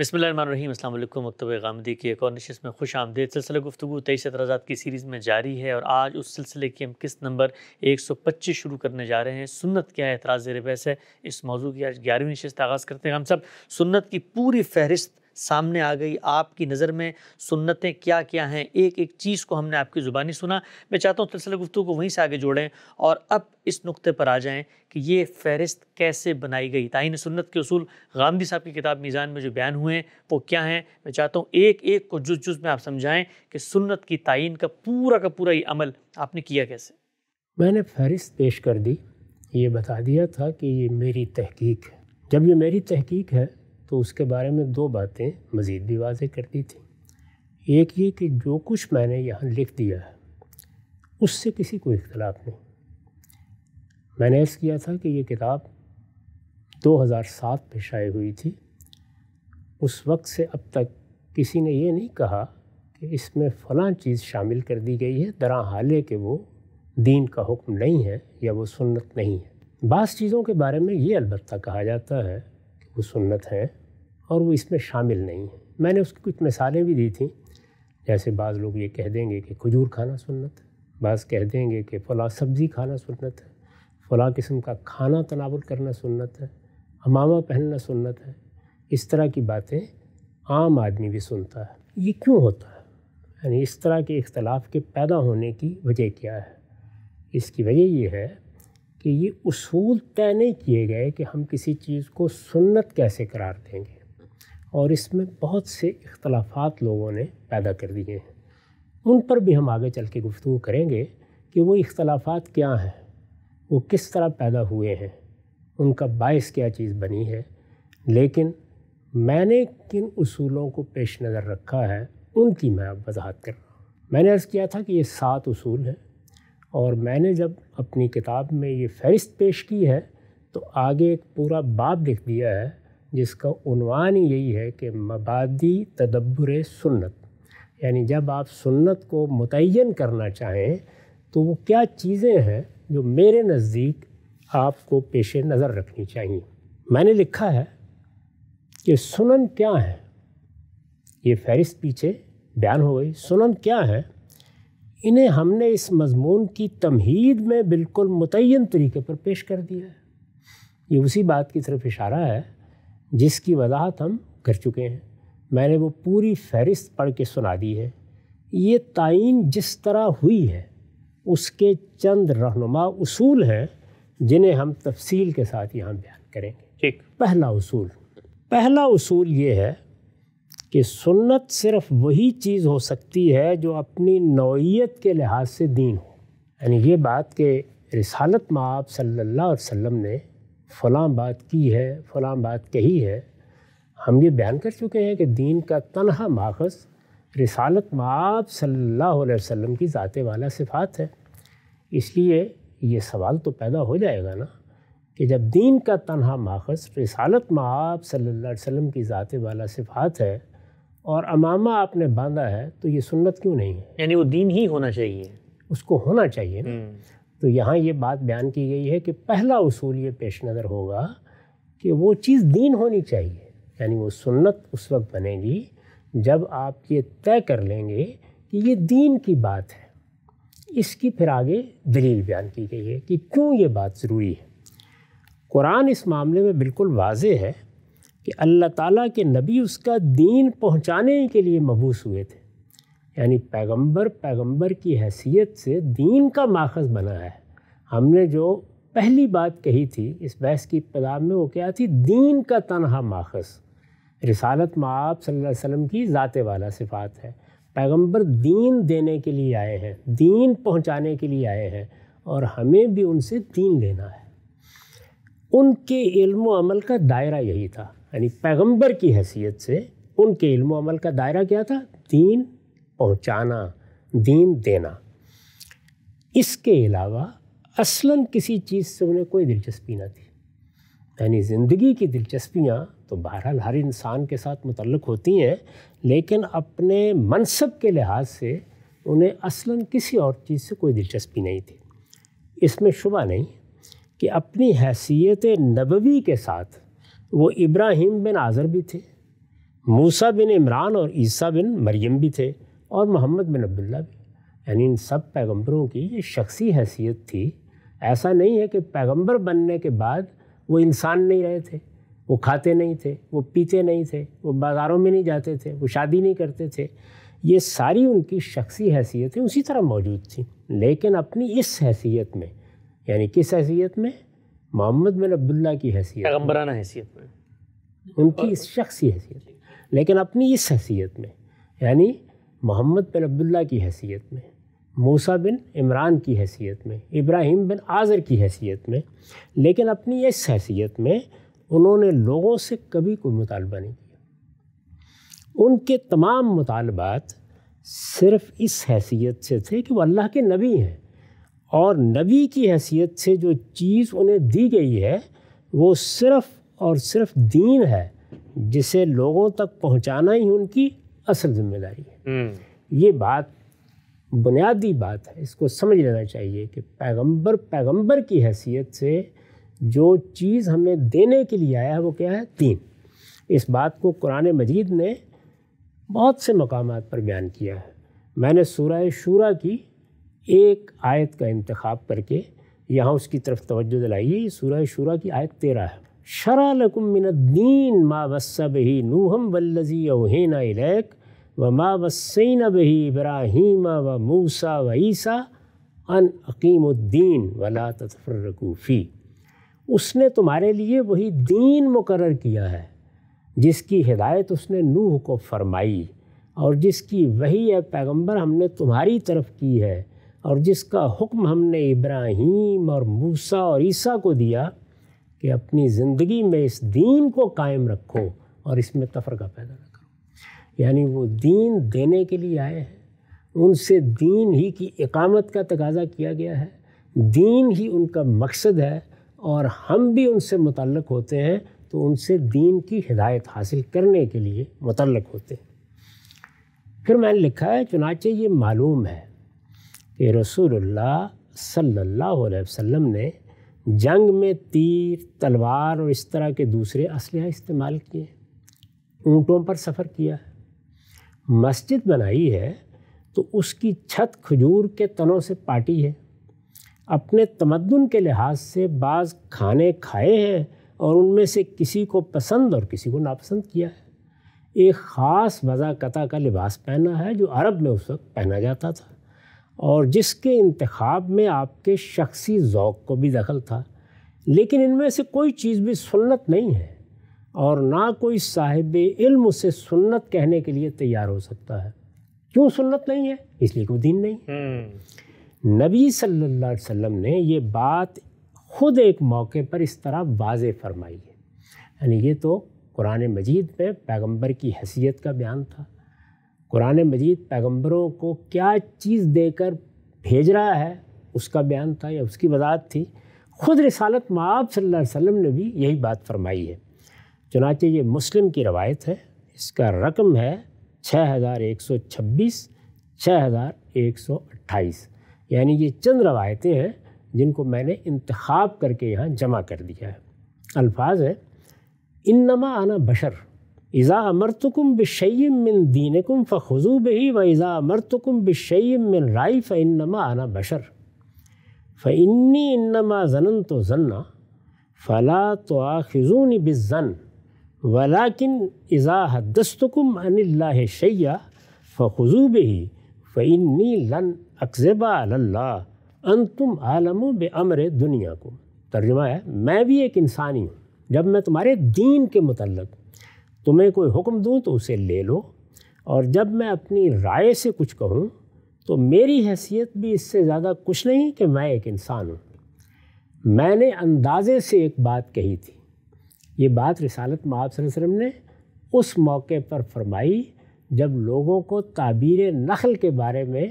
बसमीम अल्लाम मकतब गामदी की एक और नशस्त में खुश आमदेद सिलसिला गुफ्तु तेईस एतराज़ात की सीरीज़ में जारी है और आज उस सिलसिले की हम किस नंबर एक सौ पच्चीस शुरू करने जा रहे हैं सुन्नत क्या है एतराज़ बहस है इस मौजू की आज ग्यारहवीं नशस्त आगाज़ करते हैं हम सब सुन्नत की पूरी फहरिस्त सामने आ गई आपकी नज़र में सुन्नतें क्या क्या हैं एक एक चीज़ को हमने आपकी ज़ुबानी सुना मैं चाहता हूँ सिलसिला गुफ्तु को वहीं से आगे जोड़ें और अब इस नुक्ते पर आ जाएँ कि ये फहरिस्त कैसे बनाई गई ताइन सुन्नत के असूल गांधी साहब की किताब मीज़ान में जो बयान हुए हैं वो क्या हैं मैं चाहता हूँ एक एक को जुज जुज में आप समझाएँ कि सुन्नत की तयन का पूरा का पूरा ये अमल आपने किया कैसे मैंने फहरिस्त पेश कर दी ये बता दिया था कि ये मेरी तहकीक है जब ये मेरी तहकीक है तो उसके बारे में दो बातें मज़ीद भी वाजह करती थी एक ये कि जो कुछ मैंने यहाँ लिख दिया है उससे किसी को इख्तलाफ नहीं मैंने ऐसा किया था कि ये किताब 2007 में शाये हुई थी उस वक्त से अब तक किसी ने ये नहीं कहा कि इसमें फ़लाँ चीज़ शामिल कर दी गई है दरा हाल के वो दीन का हुक्म नहीं है या वो सुन्नत नहीं है बास चीज़ों के बारे में ये अलबत् कहा जाता है कि वो सुन्नत हैं और वो इसमें शामिल नहीं है मैंने उसकी कुछ मिसालें भी दी थी जैसे बाज़ लोग ये कह देंगे कि खजूर खाना सुन्नत है बाज़ कह देंगे कि फ़ला सब्ज़ी खाना सुन्नत है फ़ला किस्म का खाना तनावल करना सुन्नत है हमामा पहनना सुन्नत है इस तरह की बातें आम आदमी भी सुनता है ये क्यों होता है यानी इस तरह के इख्तलाफ के पैदा होने की वजह क्या है इसकी वजह यह है कि ये उसूल तय नहीं किए गए कि हम किसी चीज़ को सुन्नत कैसे करार देंगे और इसमें बहुत से इख्तलाफात लोगों ने पैदा कर दिए हैं उन पर भी हम आगे चल के गुफ्तु करेंगे कि वो इख्तलाफात क्या हैं वो किस तरह पैदा हुए हैं उनका बायस क्या चीज़ बनी है लेकिन मैंने किन असूलों को पेश नज़र रखा है उनकी मैं अब वजाहत कर रहा हूँ मैंने अर्ज़ किया था कि ये सात असूल हैं और मैंने जब अपनी किताब में ये फहरिस्त पेश की है तो आगे एक पूरा बाब लिख दिया है जिसका उनवान ही यही है कि मबादी तदब्बर सुन्नत यानी जब आप सुन्नत को मुतन करना चाहें तो वो क्या चीज़ें हैं जो मेरे नज़दीक आपको पेश नज़र रखनी चाहिए मैंने लिखा है कि सुनन क्या है ये फहरिस्त पीछे बयान हो गई सुनन क्या है इन्हें हमने इस मजमून की तमहीद में बिल्कुल मुतन तरीके पर पेश कर दिया है ये उसी बात की तरफ इशारा है जिसकी वजाहत हम कर चुके हैं मैंने वो पूरी फहरिस्त पढ़ के सुना दी है ये तयन जिस तरह हुई है उसके चंद रहनुमा उसूल हैं जिन्हें हम तफसील के साथ यहाँ बयान करेंगे ठीक पहला उसूल पहला उसूल ये है कि सुन्नत सिर्फ वही चीज़ हो सकती है जो अपनी नौीयत के लिहाज से दीन हो यानी ये बात कि रिसालत माँ आप सल्ला वसम ने फलां बात की है फलां बात कही है हम ये बयान कर चुके हैं कि दीन का तनहा माखज़ रिसालत माब सल्लल्लाहु अलैहि वसल्लम की ज़ाते वाला सिफात है इसलिए ये सवाल तो पैदा हो जाएगा ना कि जब दीन का तनहा माखज़ रिसालत माब सल्लल्लाहु अलैहि वसल्लम की ज़ात वाला सिफात है और अमामा आपने बांधा है तो ये सुन्नत क्यों नहीं है यानी वो दीन ही होना चाहिए उसको होना चाहिए ना हम्म। तो यहाँ ये बात बयान की गई है कि पहला उसूल ये पेश नज़र होगा कि वो चीज़ दीन होनी चाहिए यानी वो सुन्नत उस वक्त बनेगी जब आप ये तय कर लेंगे कि ये दीन की बात है इसकी फिर आगे दलील बयान की गई है कि क्यों ये बात ज़रूरी है कुरान इस मामले में बिल्कुल वाज है कि अल्लाह ताला के नबी उसका दीन पहुंचाने के लिए मबूस हुए थे यानी पैगंबर पैगंबर की हैसियत से दीन का माखज बना है हमने जो पहली बात कही थी इस बहस की इब्तदा में वो क्या थी दीन का तनहा माखज रिसालत माप सल्लल्लाहु अलैहि वसल्लम की ज़ात वाला सिफात है पैगंबर दीन देने के लिए आए हैं दीन पहुंचाने के लिए आए हैं और हमें भी उनसे दीन लेना है उनके इल्म अमल का दायरा यही था यानी पैगंबर की हैसियत से उनके इल्म अमल का दायरा क्या था दीन पहुंचाना दीन देना इसके अलावा असलन किसी चीज़ से उन्हें कोई दिलचस्पी ना थी यानी ज़िंदगी की दिलचस्पियाँ तो बहरहाल हर इंसान के साथ मुतलक होती हैं लेकिन अपने मनसब के लिहाज से उन्हें असलन किसी और चीज़ से कोई दिलचस्पी नहीं थी इसमें शुबा नहीं कि अपनी हैसियत नबवी के साथ वो इब्राहिम बिन आज़र भी थे मूसा बिन इमरान और ईसा बिन मरियम भी थे और मोहम्मद बिन अब्दुल्ला भी यानी इन सब पैगंबरों की ये शख्सी हैसियत थी ऐसा नहीं है कि पैगंबर बनने के बाद वो इंसान नहीं रहे थे वो खाते नहीं थे वो पीते नहीं थे वो बाज़ारों में नहीं जाते थे वो शादी नहीं करते थे ये सारी उनकी शख्सी हैसियतें उसी तरह मौजूद थी लेकिन अपनी इस हैसियत में यानी किस हैसियत में मोहम्मद बिन अब्दुल्ला की हैसियत पैगम्बराना हैसियत में उनकी इस शख्सी हैसियत लेकिन अपनी इस हैसियत में यानी मोहम्मद बिन अब्दुल्ला की हैसियत में मूसा बिन इमरान की हैसियत में इब्राहिम बिन आज़र की हैसियत में लेकिन अपनी इस हैसियत में उन्होंने लोगों से कभी कोई मुतालबा नहीं किया उनके तमाम मुतालबात सिर्फ़ इस हैसियत से थे कि वो अल्लाह के नबी हैं और नबी की हैसियत से जो चीज़ उन्हें दी गई है वो सिर्फ़ और सिर्फ़ दीन है जिसे लोगों तक पहुंचाना ही उनकी असल जिम्मेदारी है हम्म। ये बात बुनियादी बात है इसको समझ लेना चाहिए कि पैगंबर पैगंबर की हैसियत से जो चीज़ हमें देने के लिए आया है वो क्या है तीन इस बात को कुरान मजीद ने बहुत से मकाम पर बयान किया है मैंने सूरह शूरा की एक आयत का इंतखब करके यहाँ उसकी तरफ तवज्जो दिलाई सूरह शूरा की आयत तेरह है शरा लकुमिन दीन मा वसब ही नूहम वल्लजी अवहेना इलेक व मा वसैन बही इब्राहिम व मूसा व ईसा अन अकीमुद्दीन वला तफरकूफ़ी उसने तुम्हारे लिए वही दीन मुकर किया है जिसकी हिदायत उसने नूह को फरमाई और जिसकी वही है पैगंबर हमने तुम्हारी तरफ की है और जिसका हुक्म हमने इब्राहीम और मूसा और ईसा को दिया कि अपनी ज़िंदगी में इस दीन को कायम रखो और इसमें तफरका पैदा रखो यानी वो दीन देने के लिए आए हैं उनसे दीन ही की इकामत का तकाजा किया गया है दीन ही उनका मकसद है और हम भी उनसे मुतलक होते हैं तो उनसे दीन की हिदायत हासिल करने के लिए मुतलक होते हैं फिर मैंने लिखा है चुनाचे ये मालूम है कि रसूलुल्लाह सल्लल्लाहु अलैहि वसल्लम ने जंग में तीर तलवार और इस तरह के दूसरे असलह इस्तेमाल किए ऊँटों पर सफ़र किया है मस्जिद बनाई है तो उसकी छत खजूर के तनों से पाटी है अपने तमद्दन के लिहाज से बाज़ खाने खाए हैं और उनमें से किसी को पसंद और किसी को नापसंद किया है एक ख़ास वज़ाकता का लिबास पहना है जो अरब में उस वक्त पहना जाता था और जिसके इंतखब में आपके शख्सी ओक़ को भी दखल था लेकिन इनमें से कोई चीज़ भी सुन्नत नहीं है और ना कोई साहिब इल्म उसे सुन्नत कहने के लिए तैयार हो सकता है क्यों सुन्नत नहीं है इसलिए कोई दीन नहीं हम्म। नबी सल्लल्लाहु अलैहि वसल्लम ने ये बात खुद एक मौके पर इस तरह वाज फरमाई है यानी ये तो कुरान मजीद में पैगंबर की हैसियत का बयान था कुरान मजीद पैगंबरों को क्या चीज़ देकर भेज रहा है उसका बयान था या उसकी वजात थी खुद रसालत माब सल्लल्लाहु अलैहि वसल्लम ने भी यही बात फरमाई है चुनाचे ये मुस्लिम की रवायत है इसका रकम है छः हज़ार एक सौ छब्बीस छः हज़ार एक सौ अट्ठाईस यानी ये चंद रवायतें हैं जिनको मैंने इंतखब करके यहाँ जमा कर दिया है अल्फाज है इन नमा आना बशर इज़ा अमरतकुम बिशैम मिन दीनकुम फ़खुजू बही व इज़ा अमरतकुम बिशैम मिन राई फ़िन नमा आना बशर फ़िन्नी इन्नमा जनन तो जन्ना फ़ला तो आखिजून बिज़न वलाकिन इज़ा दस्तुकुम अनिल्ला शैया फ़ुजूब ही फ़नी लन अकजबा अन तुम आलम बे अमर दुनिया को तर्जुमा है मैं भी एक इंसानी हूँ जब मैं तुम्हारे दीन के मतलब तुम्हें कोई हुक्म दूँ तो उसे ले लो और जब मैं अपनी राय से कुछ कहूँ तो मेरी हैसियत भी इससे ज़्यादा कुछ नहीं कि मैं एक इंसान हूँ मैंने अंदाजे से एक बात कही थी ये बात रिसालत माब वसम ने उस मौके पर फरमाई जब लोगों को ताबीर नखल के बारे में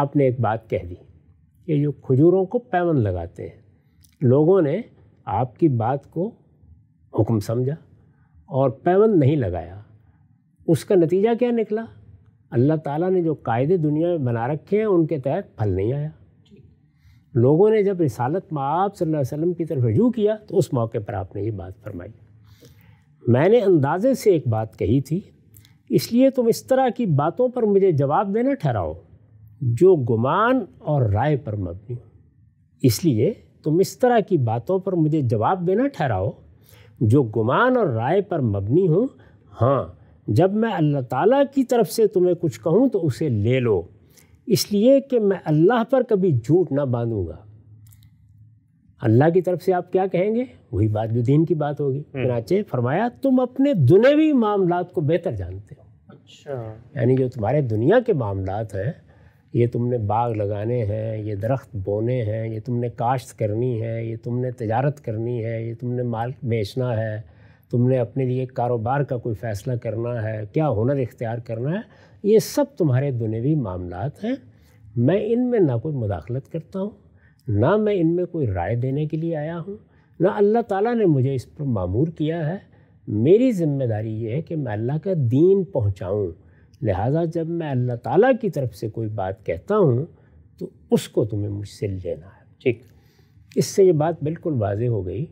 आपने एक बात कह दी कि जो खजूरों को पैमन लगाते हैं लोगों ने आपकी बात को हुक्म समझा और पैमन नहीं लगाया उसका नतीजा क्या निकला अल्लाह ताला ने जो कायदे दुनिया में बना रखे हैं उनके तहत फल नहीं आया लोगों ने जब रिसालत माप सल्लल्लाहु अलैहि वसल्लम की तरफ रजू किया तो उस मौके पर आपने ये बात फरमाई मैंने अंदाजे से एक बात कही थी इसलिए तुम इस तरह की बातों पर मुझे जवाब देना ठहराओ जो गुमान और राय पर मबनी इसलिए तुम इस तरह की बातों पर मुझे जवाब देना ठहराओ जो गुमान और राय पर मबनी हूँ हाँ जब मैं अल्लाह ताला की तरफ से तुम्हें कुछ कहूँ तो उसे ले लो इसलिए कि मैं अल्लाह पर कभी झूठ ना बांधूंगा अल्लाह की तरफ से आप क्या कहेंगे वही बात जो दीन की बात होगी हम्म। चनाचे फरमाया तुम अपने दुनियावी मामला को बेहतर जानते हो अच्छा यानी जो तुम्हारे दुनिया के मामला हैं ये तुमने बाग लगाने हैं ये दरख्त बोने हैं ये तुमने काश्त करनी है ये तुमने तजारत करनी है ये तुमने माल बेचना है तुमने अपने लिए कारोबार का कोई फ़ैसला करना है क्या हुनर इख्तियार करना है ये सब तुम्हारे दुनियावी मामला हैं मैं इनमें ना कोई मुदाखलत करता हूँ ना मैं इनमें कोई राय देने के लिए आया हूँ ना अल्लाह ताला ने मुझे इस पर मामूर किया है मेरी ज़िम्मेदारी ये है कि मैं अल्लाह का दीन पहुँचाऊँ लिहाजा जब मैं अल्लाह ताला की तरफ से कोई बात कहता हूँ तो उसको तुम्हें मुझसे लेना है ठीक इससे ये बात बिल्कुल वाज हो गई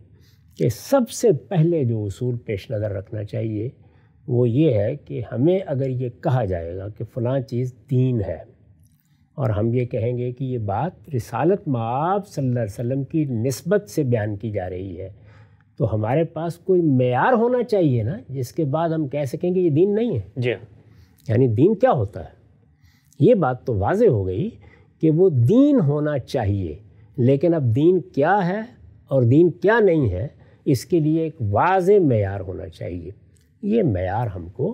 कि सबसे पहले जो असूल पेश नज़र रखना चाहिए वो ये है कि हमें अगर ये कहा जाएगा कि फ़लाँ चीज़ दीन है और हम ये कहेंगे कि ये बात रिसालत माब सल्लल्लाहु अलैहि वसल्लम की नस्बत से बयान की जा रही है तो हमारे पास कोई मैार होना चाहिए ना जिसके बाद हम कह सकें कि ये दीन नहीं है जी यानी दीन क्या होता है ये बात तो वाज हो गई कि वो दीन होना चाहिए लेकिन अब दीन क्या है और दीन क्या नहीं है इसके लिए एक वाज मैार होना चाहिए ये मैार हमको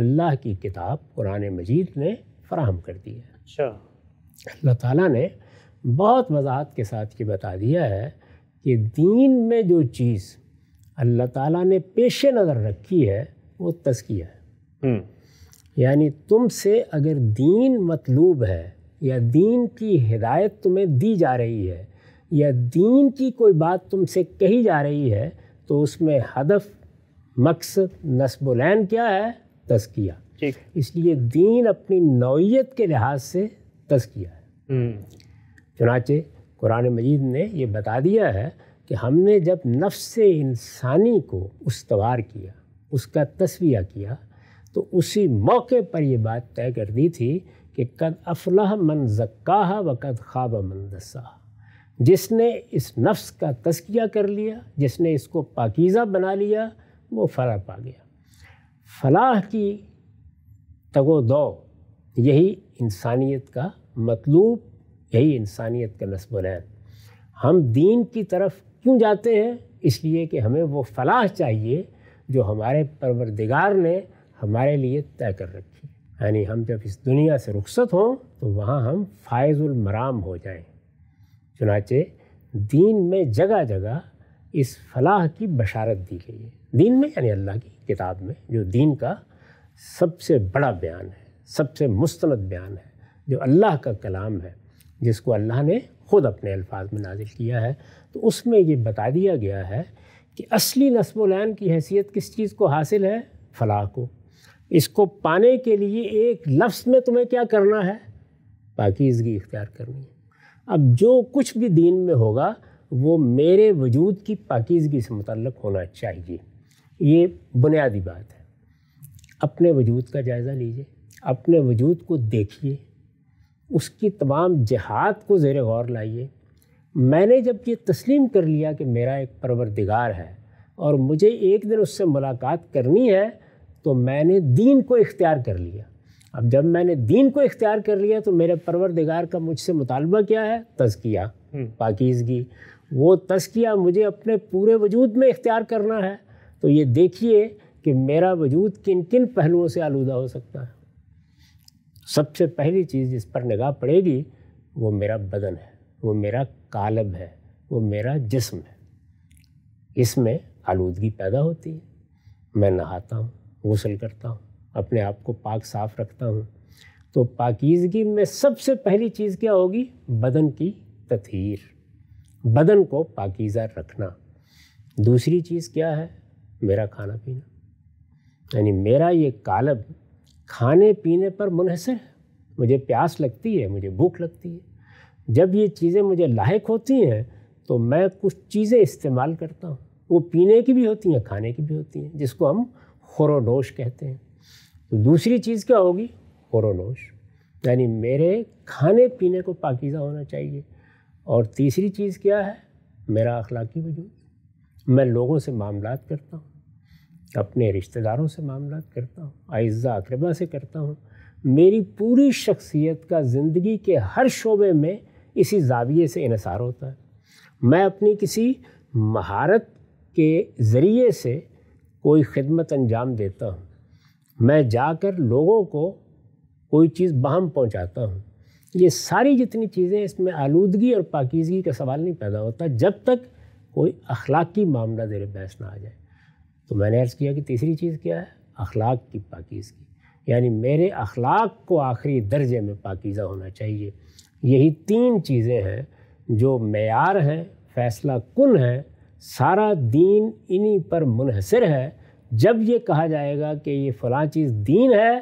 अल्लाह की किताब कुरान मजीद ने फ्राहम कर दी है अच्छा अल्लाह ताला ने बहुत वजाहत के साथ ये बता दिया है कि दीन में जो चीज़ अल्लाह ताला ने पेश नज़र रखी है वो तस्किया है हम्म। यानी तुमसे अगर दीन मतलूब है या दीन की हिदायत तुम्हें दी जा रही है या दीन की कोई बात तुमसे कही जा रही है तो उसमें हदफ मकसद नस्बुलैन क्या है तस्किया इसलिए दीन अपनी नौीयत के लिहाज से तस्किया है हम्म। चुनाचे कुरान मजीद ने ये बता दिया है कि हमने जब नफ्स इंसानी को उसवार किया उसका तस्विया किया तो उसी मौके पर यह बात तय कर दी थी कि कद अफलाह मन जक्का व कद ख्वाब मन दसा जिसने इस नफ्स का तस्किया कर लिया जिसने इसको पाकिज़ा बना लिया वो फलाह पा गया फलाह की तगो दो यही इंसानियत का मतलूब यही इंसानियत का है हम दीन की तरफ क्यों जाते हैं इसलिए कि हमें वो फलाह चाहिए जो हमारे परवरदिगार ने हमारे लिए तय कर रखी यानी हम जब इस दुनिया से रुखसत हों तो वहाँ हम फ़ायज़ुलमराम हो जाएं चुनाचे दीन में जगह जगह इस फलाह की बशारत दी गई है दीन में यानी अल्लाह की किताब में जो दीन का सबसे बड़ा बयान है सबसे मुस्तनद बयान है जो अल्लाह का कलाम है जिसको अल्लाह ने ख़ुद अपने अल्फाज में नाजिल किया है तो उसमें ये बता दिया गया है कि असली नस्बोलैन की हैसियत किस चीज़ को हासिल है फलाह को इसको पाने के लिए एक लफ्ज़ में तुम्हें क्या करना है पाकिजगी इख्तियार करनी है अब जो कुछ भी दीन में होगा वो मेरे वजूद की पाकिजगी से मतलब होना चाहिए ये बुनियादी बात है अपने वजूद का जायज़ा लीजिए अपने वजूद को देखिए उसकी तमाम जहात को ज़ेर गौर लाइए मैंने जब ये तस्लीम कर लिया कि मेरा एक परवरदिगार है और मुझे एक दिन उससे मुलाकात करनी है तो मैंने दीन को इख्तियार कर लिया अब जब मैंने दीन को इख्तियार कर लिया तो मेरे परवरदिगार का मुझसे मुतालबा क्या है तज़किया हम्म। पाकिजगी वो तज़किया मुझे अपने पूरे वजूद में इख्तियार करना है तो ये देखिए कि मेरा वजूद किन किन पहलुओं से आलूदा हो सकता है सबसे पहली चीज़ जिस पर निगाह पड़ेगी वो मेरा बदन है वो मेरा कालब है वो मेरा जिस्म है इसमें आलूदगी पैदा होती है मैं नहाता हूँ गसल करता हूँ अपने आप को पाक साफ रखता हूँ तो पाकिजगी में सबसे पहली चीज़ क्या होगी बदन की तथहर बदन को पाकिज़ा रखना दूसरी चीज़ क्या है मेरा खाना पीना यानी मेरा ये कालब खाने पीने पर मुनहसर है मुझे प्यास लगती है मुझे भूख लगती है जब ये चीज़ें मुझे लायक होती हैं तो मैं कुछ चीज़ें इस्तेमाल करता हूँ वो पीने की भी होती हैं खाने की भी होती हैं जिसको हम खुरोनोश कहते हैं तो दूसरी चीज़ क्या होगी खुरोनोश यानी मेरे खाने पीने को पाकिज़ा होना चाहिए और तीसरी चीज़ क्या है मेरा अखलाकी वजूद मैं लोगों से मामला करता हूँ अपने रिश्तेदारों से मामला करता हूँ आइज़ा अकरबा से करता हूँ मेरी पूरी शख्सियत का ज़िंदगी के हर शोबे में इसी जाविये से इसार होता है मैं अपनी किसी महारत के ज़रिए से कोई खिदमत अंजाम देता हूँ मैं जाकर लोगों को कोई चीज़ बहम पहुँचाता हूँ ये सारी जितनी चीज़ें इसमें आलूदगी और पाकिजगी का सवाल नहीं पैदा होता जब तक कोई अखलाकी मामला ज़ेर बहस ना आ जाए तो मैंने अर्ज़ किया कि तीसरी चीज़ क्या है अखलाक की पाकिज़गी यानी मेरे अखलाक को आखिरी दर्जे में पाकिज़ा होना चाहिए यही तीन चीज़ें हैं जो मैार हैं फ़ैसला कन है सारा दीन इन्हीं पर मुनहसर है जब ये कहा जाएगा कि ये फ़लाँ चीज़ दीन है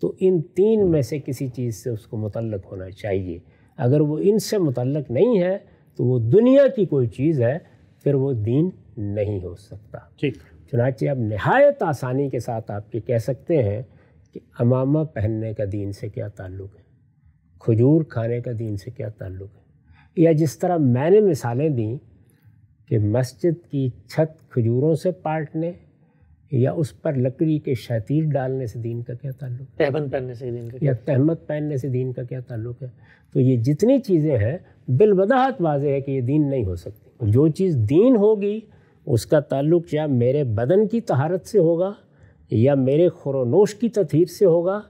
तो इन तीन में से किसी चीज़ से उसको मुतलक होना चाहिए अगर वो इनसे मुतलक नहीं है तो वो दुनिया की कोई चीज़ है फिर वो दीन नहीं हो सकता ठीक चुनाचे अब नहायत आसानी के साथ आप ये कह सकते हैं कि अमामा पहनने का दीन से क्या ताल्लुक़ है खजूर खाने का दीन से क्या ताल्लुक़ है या जिस तरह मैंने मिसालें दी कि मस्जिद की छत खजूरों से पाटने या उस पर लकड़ी के शतीर डालने से दीन का क्या ताल्लुक है पहनने से दीन का या तहमत पहनने से दीन का क्या ताल्लुक है तो ये जितनी चीज़ें हैं बिलबदाहत वाजे है कि ये दीन नहीं हो सकती जो चीज़ दीन होगी उसका ताल्लुक या मेरे बदन की तहारत से होगा या मेरे खुरनोश की तथीर से होगा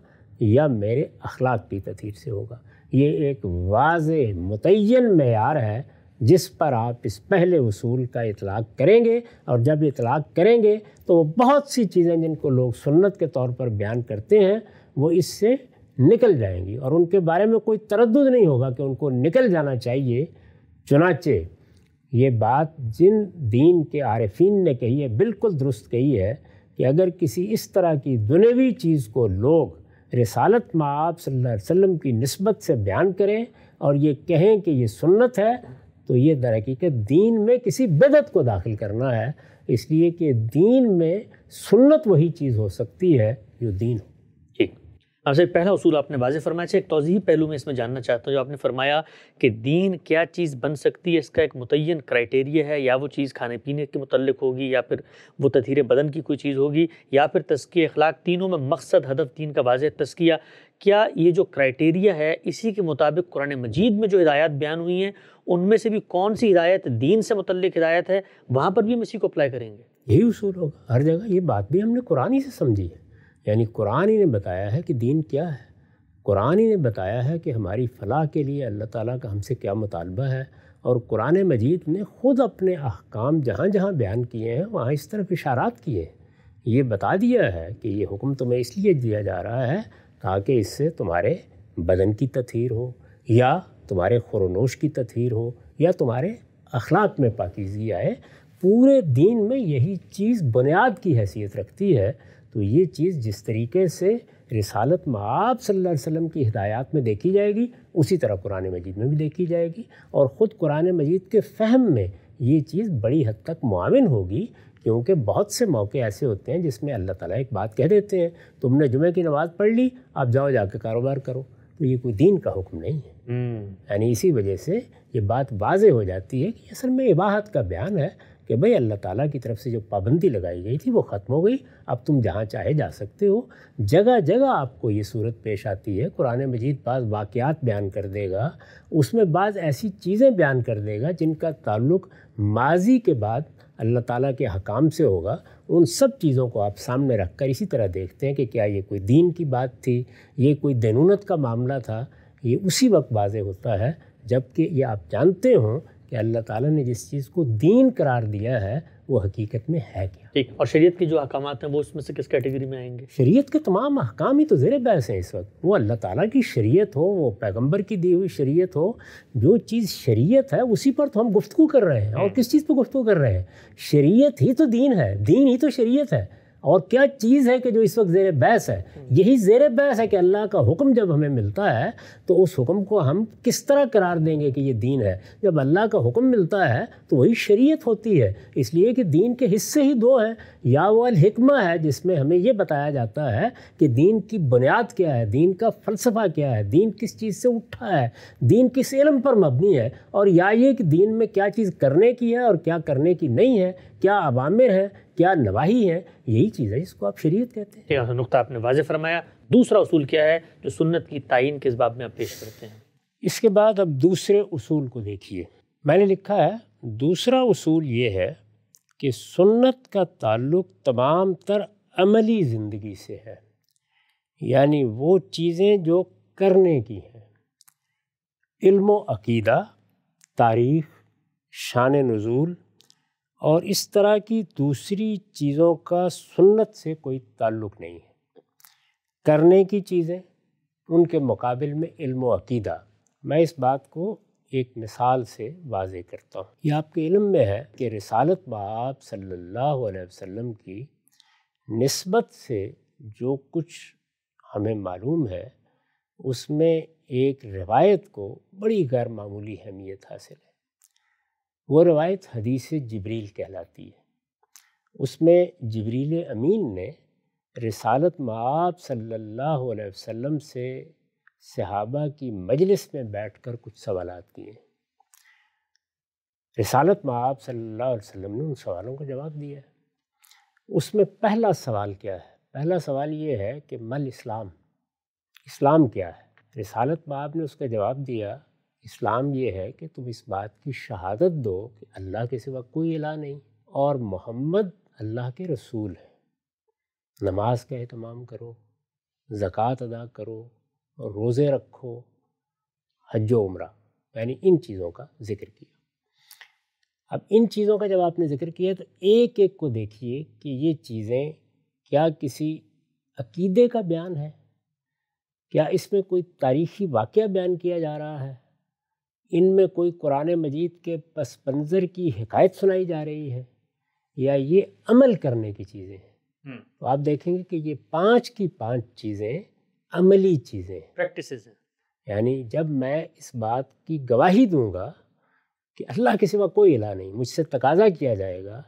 या मेरे अखलाक की तथीर से होगा ये एक वाज मुतन मैार है जिस पर आप इस पहले उसूल का इतलाक़ करेंगे और जब इतलाक़ करेंगे तो वो बहुत सी चीज़ें जिनको लोग सुन्नत के तौर पर बयान करते हैं वो इससे निकल जाएंगी और उनके बारे में कोई तरद नहीं होगा कि उनको निकल जाना चाहिए चुनाचे ये बात जिन दीन के आरफीन ने कही है बिल्कुल दुरुस्त कही है कि अगर किसी इस तरह की दुनवी चीज़ को लोग रसालत माँ आप अलैहि वसल्लम की नस्बत से बयान करें और ये कहें कि ये सुन्नत है तो ये दरहकीकत दीन में किसी बदत को दाखिल करना है इसलिए कि दीन में सुन्नत वही चीज़ हो सकती है जो दीन हो एक हाँ पहला उसूल आपने वाजे फरमाया एक तोज़ी पहलू में इसमें जानना चाहता हूँ जो आपने फरमाया कि दीन क्या चीज़ बन सकती है इसका एक मुतन क्राइटेरिया है या वो चीज़ खाने पीने के मतलब होगी या फिर वो तथीर बदन की कोई चीज़ होगी या फिर तस्की अखलाक तीनों में मकसद हदफ दीन का वाज तस्किया क्या ये जो क्राइटेरिया है इसी के मुताबिक कुरान मजीद में जो हिदायत बयान हुई हैं उनमें से भी कौन सी हिदायत दीन से मतलब हिदायत है वहाँ पर भी हम इसी को अप्लाई करेंगे यही उसूल होगा हर जगह ये बात भी हमने कुरानी से समझी है यानी कुरान ही ने बताया है कि दीन क्या है कुरान ही ने बताया है कि हमारी फ़लाह के लिए अल्लाह ताला का हमसे क्या मुतालबा है और कुरान मजीद ने ख़ुद अपने अहकाम जहाँ जहाँ बयान किए हैं वहाँ इस तरफ इशारात किए हैं ये बता दिया है कि ये हुक्म तुम्हें इसलिए दिया जा रहा है ताकि इससे तुम्हारे बदन की तथहर हो या तुम्हारे खुरनोश की तथहर हो या तुम्हारे अखलाक में पाकिजी आए पूरे दीन में यही चीज़ बुनियाद की हैसियत रखती है तो ये चीज़ जिस तरीके से रिसालत में आप सल्लल्लाहु अलैहि वसल्लम की हिदायत में देखी जाएगी उसी तरह कुरान मजीद में भी देखी जाएगी और ख़ुद कुरान मजीद के फहम में ये चीज़ बड़ी हद तक मुआवन होगी क्योंकि बहुत से मौके ऐसे होते हैं जिसमें अल्लाह ताला एक बात कह देते हैं तुमने जुमे की नमाज़ पढ़ ली आप जाओ जाके कारोबार करो तो ये कोई दीन का हुक्म नहीं है हम्म। यानी इसी वजह से ये बात वाज हो जाती है कि असल में इबाहत का बयान है कि भाई अल्लाह ताला की तरफ से जो पाबंदी लगाई गई थी वो ख़त्म हो गई अब तुम जहाँ चाहे जा सकते हो जगह जगह आपको ये सूरत पेश आती है कुरान मजीद बाज़ वाक़ात बयान कर देगा उसमें बाज़ ऐसी चीज़ें बयान कर देगा जिनका ताल्लुक़ माजी के बाद अल्लाह ताला के हकाम से होगा उन सब चीज़ों को आप सामने रख कर इसी तरह देखते हैं कि क्या ये कोई दीन की बात थी ये कोई दैनूनत का मामला था ये उसी वक्त वाज होता है जबकि ये आप जानते हों कि अल्लाह ताला ने जिस चीज़ को दीन करार दिया है वो हकीकत में है क्या ठीक और शरीयत के जो अहकाम हैं वो उसमें से किस कैटेगरी में आएंगे शरीयत के तमाम अहकाम ही तो ज़ेर बहस हैं इस वक्त वो अल्लाह ताला की शरीयत हो वो पैगंबर की दी हुई शरीयत हो जो चीज़ शरीयत है उसी पर तो हम गुफ्तु कर रहे हैं और हम्म। किस चीज़ पर गुफ्तु कर रहे हैं शरीयत ही तो दीन है दीन ही तो शरीयत है और क्या चीज़ है कि जो इस वक्त ज़ेर बहस है हम्म। यही ज़ेर बहस है कि अल्लाह का हुक्म जब हमें मिलता है तो उस हुक्म को हम किस तरह करार देंगे कि ये दीन है जब अल्लाह का हुक्म मिलता है तो वही शरीयत होती है इसलिए कि दीन के हिस्से ही दो हैं या वो अलहिकमा है जिसमें हमें ये बताया जाता है कि दीन की बुनियाद क्या है दीन का फ़लसफ़ा क्या है दीन किस चीज़ से उठा है दीन किस इलम पर मबनी है और या ये कि दीन में क्या चीज़ करने की है और क्या करने की नहीं है क्या अवामिर हैं क्या नवाही है यही चीज़ है जिसको आप शरीयत कहते हैं ठीक है नुकता आपने वाज फरमाया दूसरा उसूल क्या है जो सुन्नत की तयन किस बाब में आप पेश करते हैं इसके बाद अब दूसरे उसूल को देखिए मैंने लिखा है दूसरा असूल ये है कि सुन्नत का ताल्लुक तमाम तर अमली ज़िंदगी से है यानी वो चीज़ें जो करने की हैं इल्म अकीदा तारीख़ शान नज़ूल और इस तरह की दूसरी चीज़ों का सुन्नत से कोई ताल्लुक़ नहीं है करने की चीज़ें उनके मुकाबले में इल्म अकीदा मैं इस बात को एक मिसाल से वाजे करता हूँ यह आपके इल्म में है कि रिसालत बाब सल्लल्लाहु अलैहि वसल्लम की नस्बत से जो कुछ हमें मालूम है उसमें एक रिवायत को बड़ी गैरमूली अहमियत हासिल है वो रवायत हदीस जबरील कहलाती है उसमें जबरील अमीन ने रसालत मब सल्लल्लाहु अलैहि वसल्लम से सहाबा की मजलिस में बैठकर कुछ सवाल किए रसालत माब सल्लल्लाहु अलैहि वसल्लम ने उन सवालों का जवाब दिया उसमें पहला सवाल क्या है पहला सवाल ये है कि मल इस्लाम इस्लाम क्या है रसालत माब ने उसका जवाब दिया इस्लाम ये है कि तुम इस बात की शहादत दो कि अल्लाह के सिवा कोई अला नहीं और मोहम्मद अल्लाह के रसूल हैं नमाज का अहतमाम करो ज़क़़त अदा करो रोज़े रखो हज उम्र यानी इन चीज़ों का ज़िक्र किया अब इन चीज़ों का जब आपने ज़िक्र किया तो एक एक को देखिए कि ये चीज़ें क्या किसी अकीदे का बयान है क्या इसमें कोई तारीखी वाक़ बयान किया जा रहा है इनमें कोई कुरान मजीद के पस मंज़र की हकायत सुनाई जा रही है या ये अमल करने की चीज़ें हैं हम्म। तो आप देखेंगे कि ये पाँच की पाँच चीज़ें अमली चीज़ें प्रैक्टिस हैं यानी जब मैं इस बात की गवाही दूंगा कि अल्लाह के सिवा कोई अला नहीं मुझसे तकाजा किया जाएगा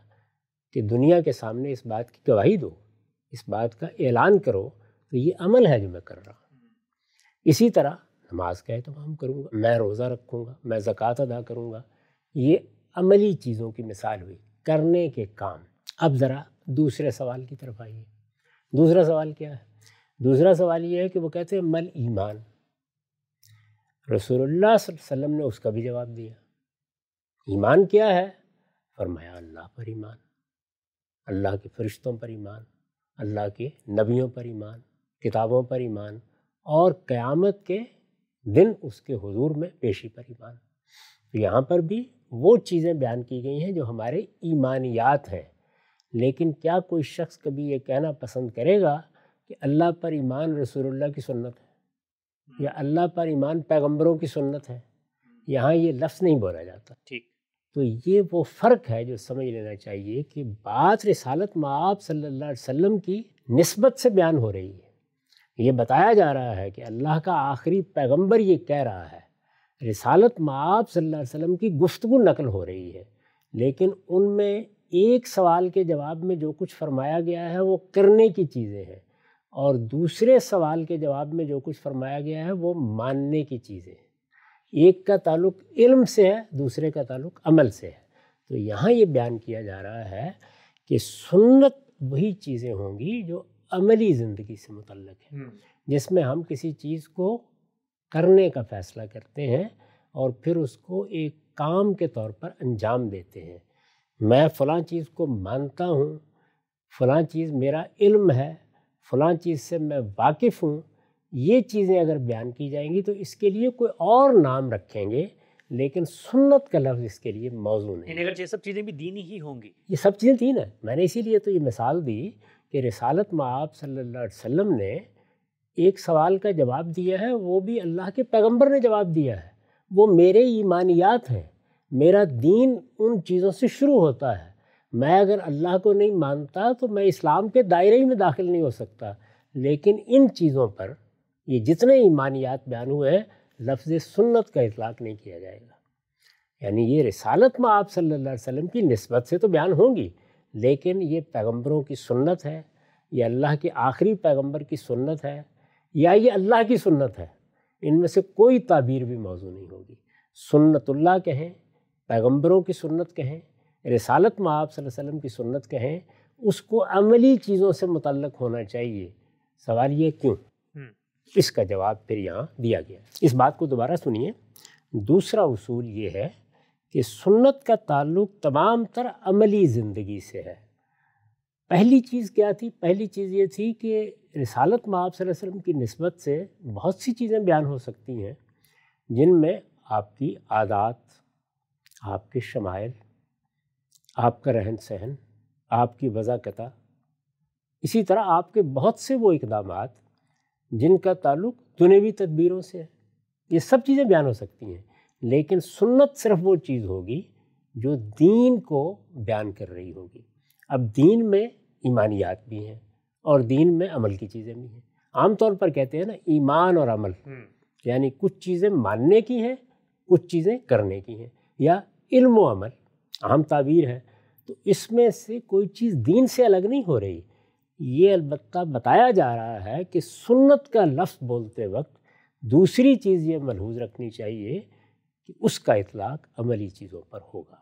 कि दुनिया के सामने इस बात की गवाही दो इस बात का ऐलान करो तो ये अमल है जो मैं कर रहा हूँ इसी तरह नमाज का अहतमाम करूँगा मैं रोज़ा रखूँगा मैं ज़क़़त अदा करूँगा ये अमली चीज़ों की मिसाल हुई करने के काम अब ज़रा दूसरे सवाल की तरफ आइए दूसरा सवाल क्या है दूसरा सवाल ये है कि वो कहते हैं मल ईमान रसूलुल्लाह वसल्लम ने उसका भी जवाब दिया ईमान क्या है फरमाया अल्लाह पर ईमान अल्लाह के फरिश्तों पर ईमान अल्लाह के नबियों पर ईमान किताबों पर ईमान और क़यामत के दिन उसके हुजूर में पेशी पर ईमान तो यहाँ पर भी वो चीज़ें बयान की गई हैं जो हमारे ईमानियात हैं लेकिन क्या कोई शख्स कभी ये कहना पसंद करेगा कि अल्लाह पर ईमान रसूलुल्लाह की सुन्नत है या अल्लाह पर ईमान पैगंबरों की सुन्नत है यहाँ ये लफ्ज़ नहीं बोला जाता ठीक तो ये वो फ़र्क है जो समझ लेना चाहिए कि बात रसालत माँ आप सल्ला वसम की नस्बत से बयान हो रही है ये बताया जा रहा है कि अल्लाह का आखिरी पैगंबर ये कह रहा है रिसालत माँ सल्लल्लाहु अलैहि वसल्लम की गुफ्तु नकल हो रही है लेकिन उनमें एक सवाल के जवाब में जो कुछ फरमाया गया है वो करने की चीज़ें हैं और दूसरे सवाल के जवाब में जो कुछ फरमाया गया है वो मानने की चीज़ें हैं एक का ताल्लुक इल्म से है दूसरे का ताल्लुक अमल से है तो यहाँ ये बयान किया जा रहा है कि सुन्नत वही चीज़ें होंगी जो अमली ज़िंदगी से मुतक है हम्म। जिसमें हम किसी चीज़ को करने का फ़ैसला करते हैं और फिर उसको एक काम के तौर पर अंजाम देते हैं मैं फ़लाँ चीज़ को मानता हूँ फ़लाँ चीज़ मेरा इल्म है फ़लाँ चीज़ से मैं वाकिफ़ हूँ ये चीज़ें अगर बयान की जाएंगी तो इसके लिए कोई और नाम रखेंगे लेकिन सुन्नत का लफ्ज़ इसके लिए मौजूद नहीं अगर ये सब चीज़ें भी दीनी ही होंगी ये सब चीज़ें दीन है मैंने इसीलिए तो ये मिसाल दी कि रसालत में आप सल्लाम वसल्लम ने एक सवाल का जवाब दिया है वो भी अल्लाह के पैगंबर ने जवाब दिया है वो मेरे ईमानियात हैं मेरा दीन उन चीज़ों से शुरू होता है मैं अगर अल्लाह को नहीं मानता तो मैं इस्लाम के दायरे ही में दाखिल नहीं हो सकता लेकिन इन चीज़ों पर ये जितने ईमानियात बयान हुए हैं लफ्ज़ सुन्नत का इतलाक़ नहीं किया जाएगा यानी ये रसालत में आप सल्ला वसम की नस्बत से तो बयान होंगी लेकिन ये पैगंबरों की सुन्नत है ये अल्लाह के आखिरी पैगंबर की सुन्नत है या ये अल्लाह की सुन्नत है इनमें से कोई ताबीर भी मौजू नहीं होगी सुन्नतुल्ला कहें पैगंबरों की सुन्नत कहें रसालत माँ वसल्लम की सुन्नत कहें उसको अमली चीज़ों से मुतलक होना चाहिए सवाल ये क्यों हम्म। इसका जवाब फिर यहाँ दिया गया इस बात को दोबारा सुनिए दूसरा उसूल ये है कि सुन्नत का ताल्लुक तमाम तर अमली ज़िंदगी से है पहली चीज़ क्या थी पहली चीज़ ये थी कि रिसालत माप वसल्लम की नस्बत से बहुत सी चीज़ें बयान हो सकती हैं जिनमें आपकी आदात आपके शमायल आपका रहन सहन आपकी वज़ाकता इसी तरह आपके बहुत से वो इकदाम जिनका ताल्लुक दुनिवी तदबीरों से है ये सब चीज़ें बयान हो सकती हैं लेकिन सुन्नत सिर्फ वो चीज़ होगी जो दीन को बयान कर रही होगी अब दीन में ईमानियात भी हैं और दीन में अमल की चीज़ें भी हैं आमतौर पर कहते हैं ना ईमान और अमल हम्म। यानी कुछ चीज़ें मानने की हैं कुछ चीज़ें करने की हैं या इल्म व अमल आम ताबीर है तो इसमें से कोई चीज़ दीन से अलग नहीं हो रही ये अलबत् बताया जा रहा है कि सुन्नत का लफ्ज़ बोलते वक्त दूसरी चीज़ ये मलहूज रखनी चाहिए कि उसका इतलाक़ अमली चीज़ों पर होगा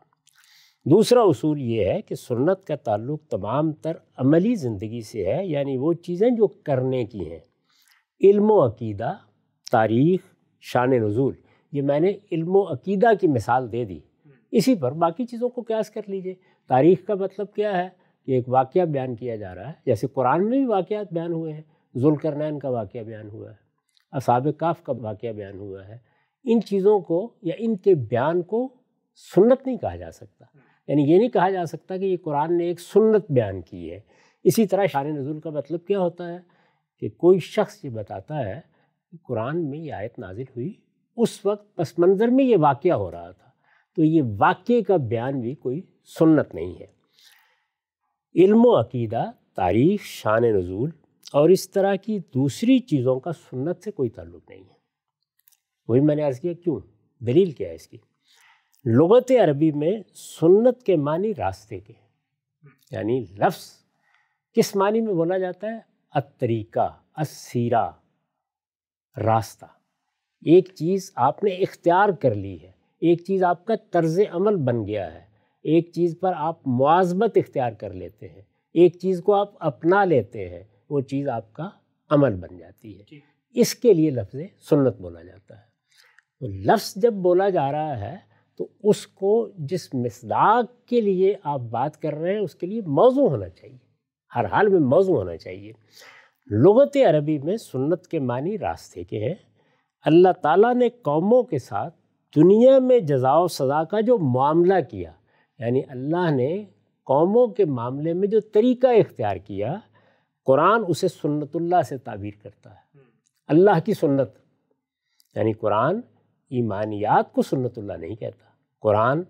दूसरा उसूल ये है कि सुन्नत का ताल्लुक तमाम तर अमली ज़िंदगी से है यानी वो चीज़ें जो करने की हैं इल्म अकीदा तारीख़ शान नज़ूल ये मैंने इल्म अकीदा की मिसाल दे दी इसी पर बाकी चीज़ों को क्यास कर लीजिए तारीख़ का मतलब क्या है कि एक वाक़ बयान किया जा रहा है जैसे कुरान में भी वाक़ बयान हुए हैं जुलकरनैन का वाक़ बयान हुआ है असाब काफ़ का वाक़ बयान हुआ है इन चीज़ों को या इनके बयान को सुन्नत नहीं कहा जा सकता यानी ये नहीं कहा जा सकता कि ये कुरान ने एक सुन्नत बयान की है इसी तरह शान नजूल का मतलब क्या होता है कि कोई शख्स ये बताता है कि कुरान में ये आयत नाजिल हुई उस वक्त पस मंज़र में ये वाक़ हो रहा था तो ये वाक़े का बयान भी कोई सुन्नत नहीं है इल्म अकीदा तारीफ़ शान नज़ूल और इस तरह की दूसरी चीज़ों का सुन्नत से कोई ताल्लुक़ नहीं है वही मैंने अर्ज़ किया क्यों दलील क्या है इसकी लगत अरबी में सुन्नत के मानी रास्ते के यानी लफ्स किस मानी में बोला जाता है अतरीका असीरा रास्ता एक चीज़ आपने इख्तियार कर ली है एक चीज़ आपका तर्ज अमल बन गया है एक चीज़ पर आप मुआजमत इख्तियार कर लेते हैं एक चीज़ को आप अपना लेते हैं वो चीज़ आपका अमल बन जाती है इसके लिए लफ्ज़ सुन्नत बोला जाता है तो लफ्ज़ जब बोला जा रहा है तो उसको जिस मसदाक के लिए आप बात कर रहे हैं उसके लिए मौजू होना चाहिए हर हाल में मौजू होना चाहिए लगत अरबी में सुन्नत के मानी रास्ते के हैं अल्लाह ताला ने कौमों के साथ दुनिया में जजाव सज़ा का जो मामला किया यानी अल्लाह ने कौमों के मामले में जो तरीक़ा इख्तियार किया कुरान उसे सुन्नतुल्ला से ताबीर करता है हम्म। अल्लाह की सुन्नत यानी कुरान ईमानियात को सुन्नतुल्ला नहीं कहता कुरान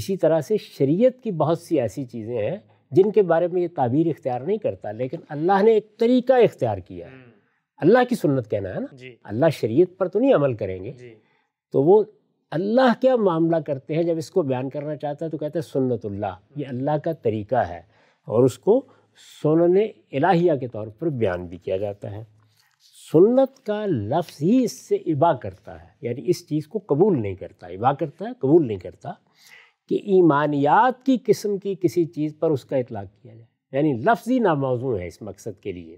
इसी तरह से शरीयत की बहुत सी ऐसी चीज़ें हैं जिनके बारे में ये ताबीर इख्तियार नहीं करता लेकिन अल्लाह ने एक तरीका इख्तियार किया है हम्म। अल्लाह की सुन्नत कहना है ना अल्लाह शरीयत पर तो नहीं अमल करेंगे तो वो अल्लाह क्या मामला करते हैं जब इसको बयान करना चाहता है तो कहते हैं सुन्नतुल्लाह हम्म। ये अल्लाह का तरीका है और उसको सुनने इलाहिया के तौर पर बयान भी किया जाता है सुन्नत का लफ्ज़ ही इससे इबा करता है यानी इस चीज़ को कबूल नहीं करता इबा करता है कबूल नहीं करता कि ईमानियात की किस्म की किसी चीज़ पर उसका इतलाक़ किया जाए यानी लफ्ज़ ही नामौजू है इस मकसद के लिए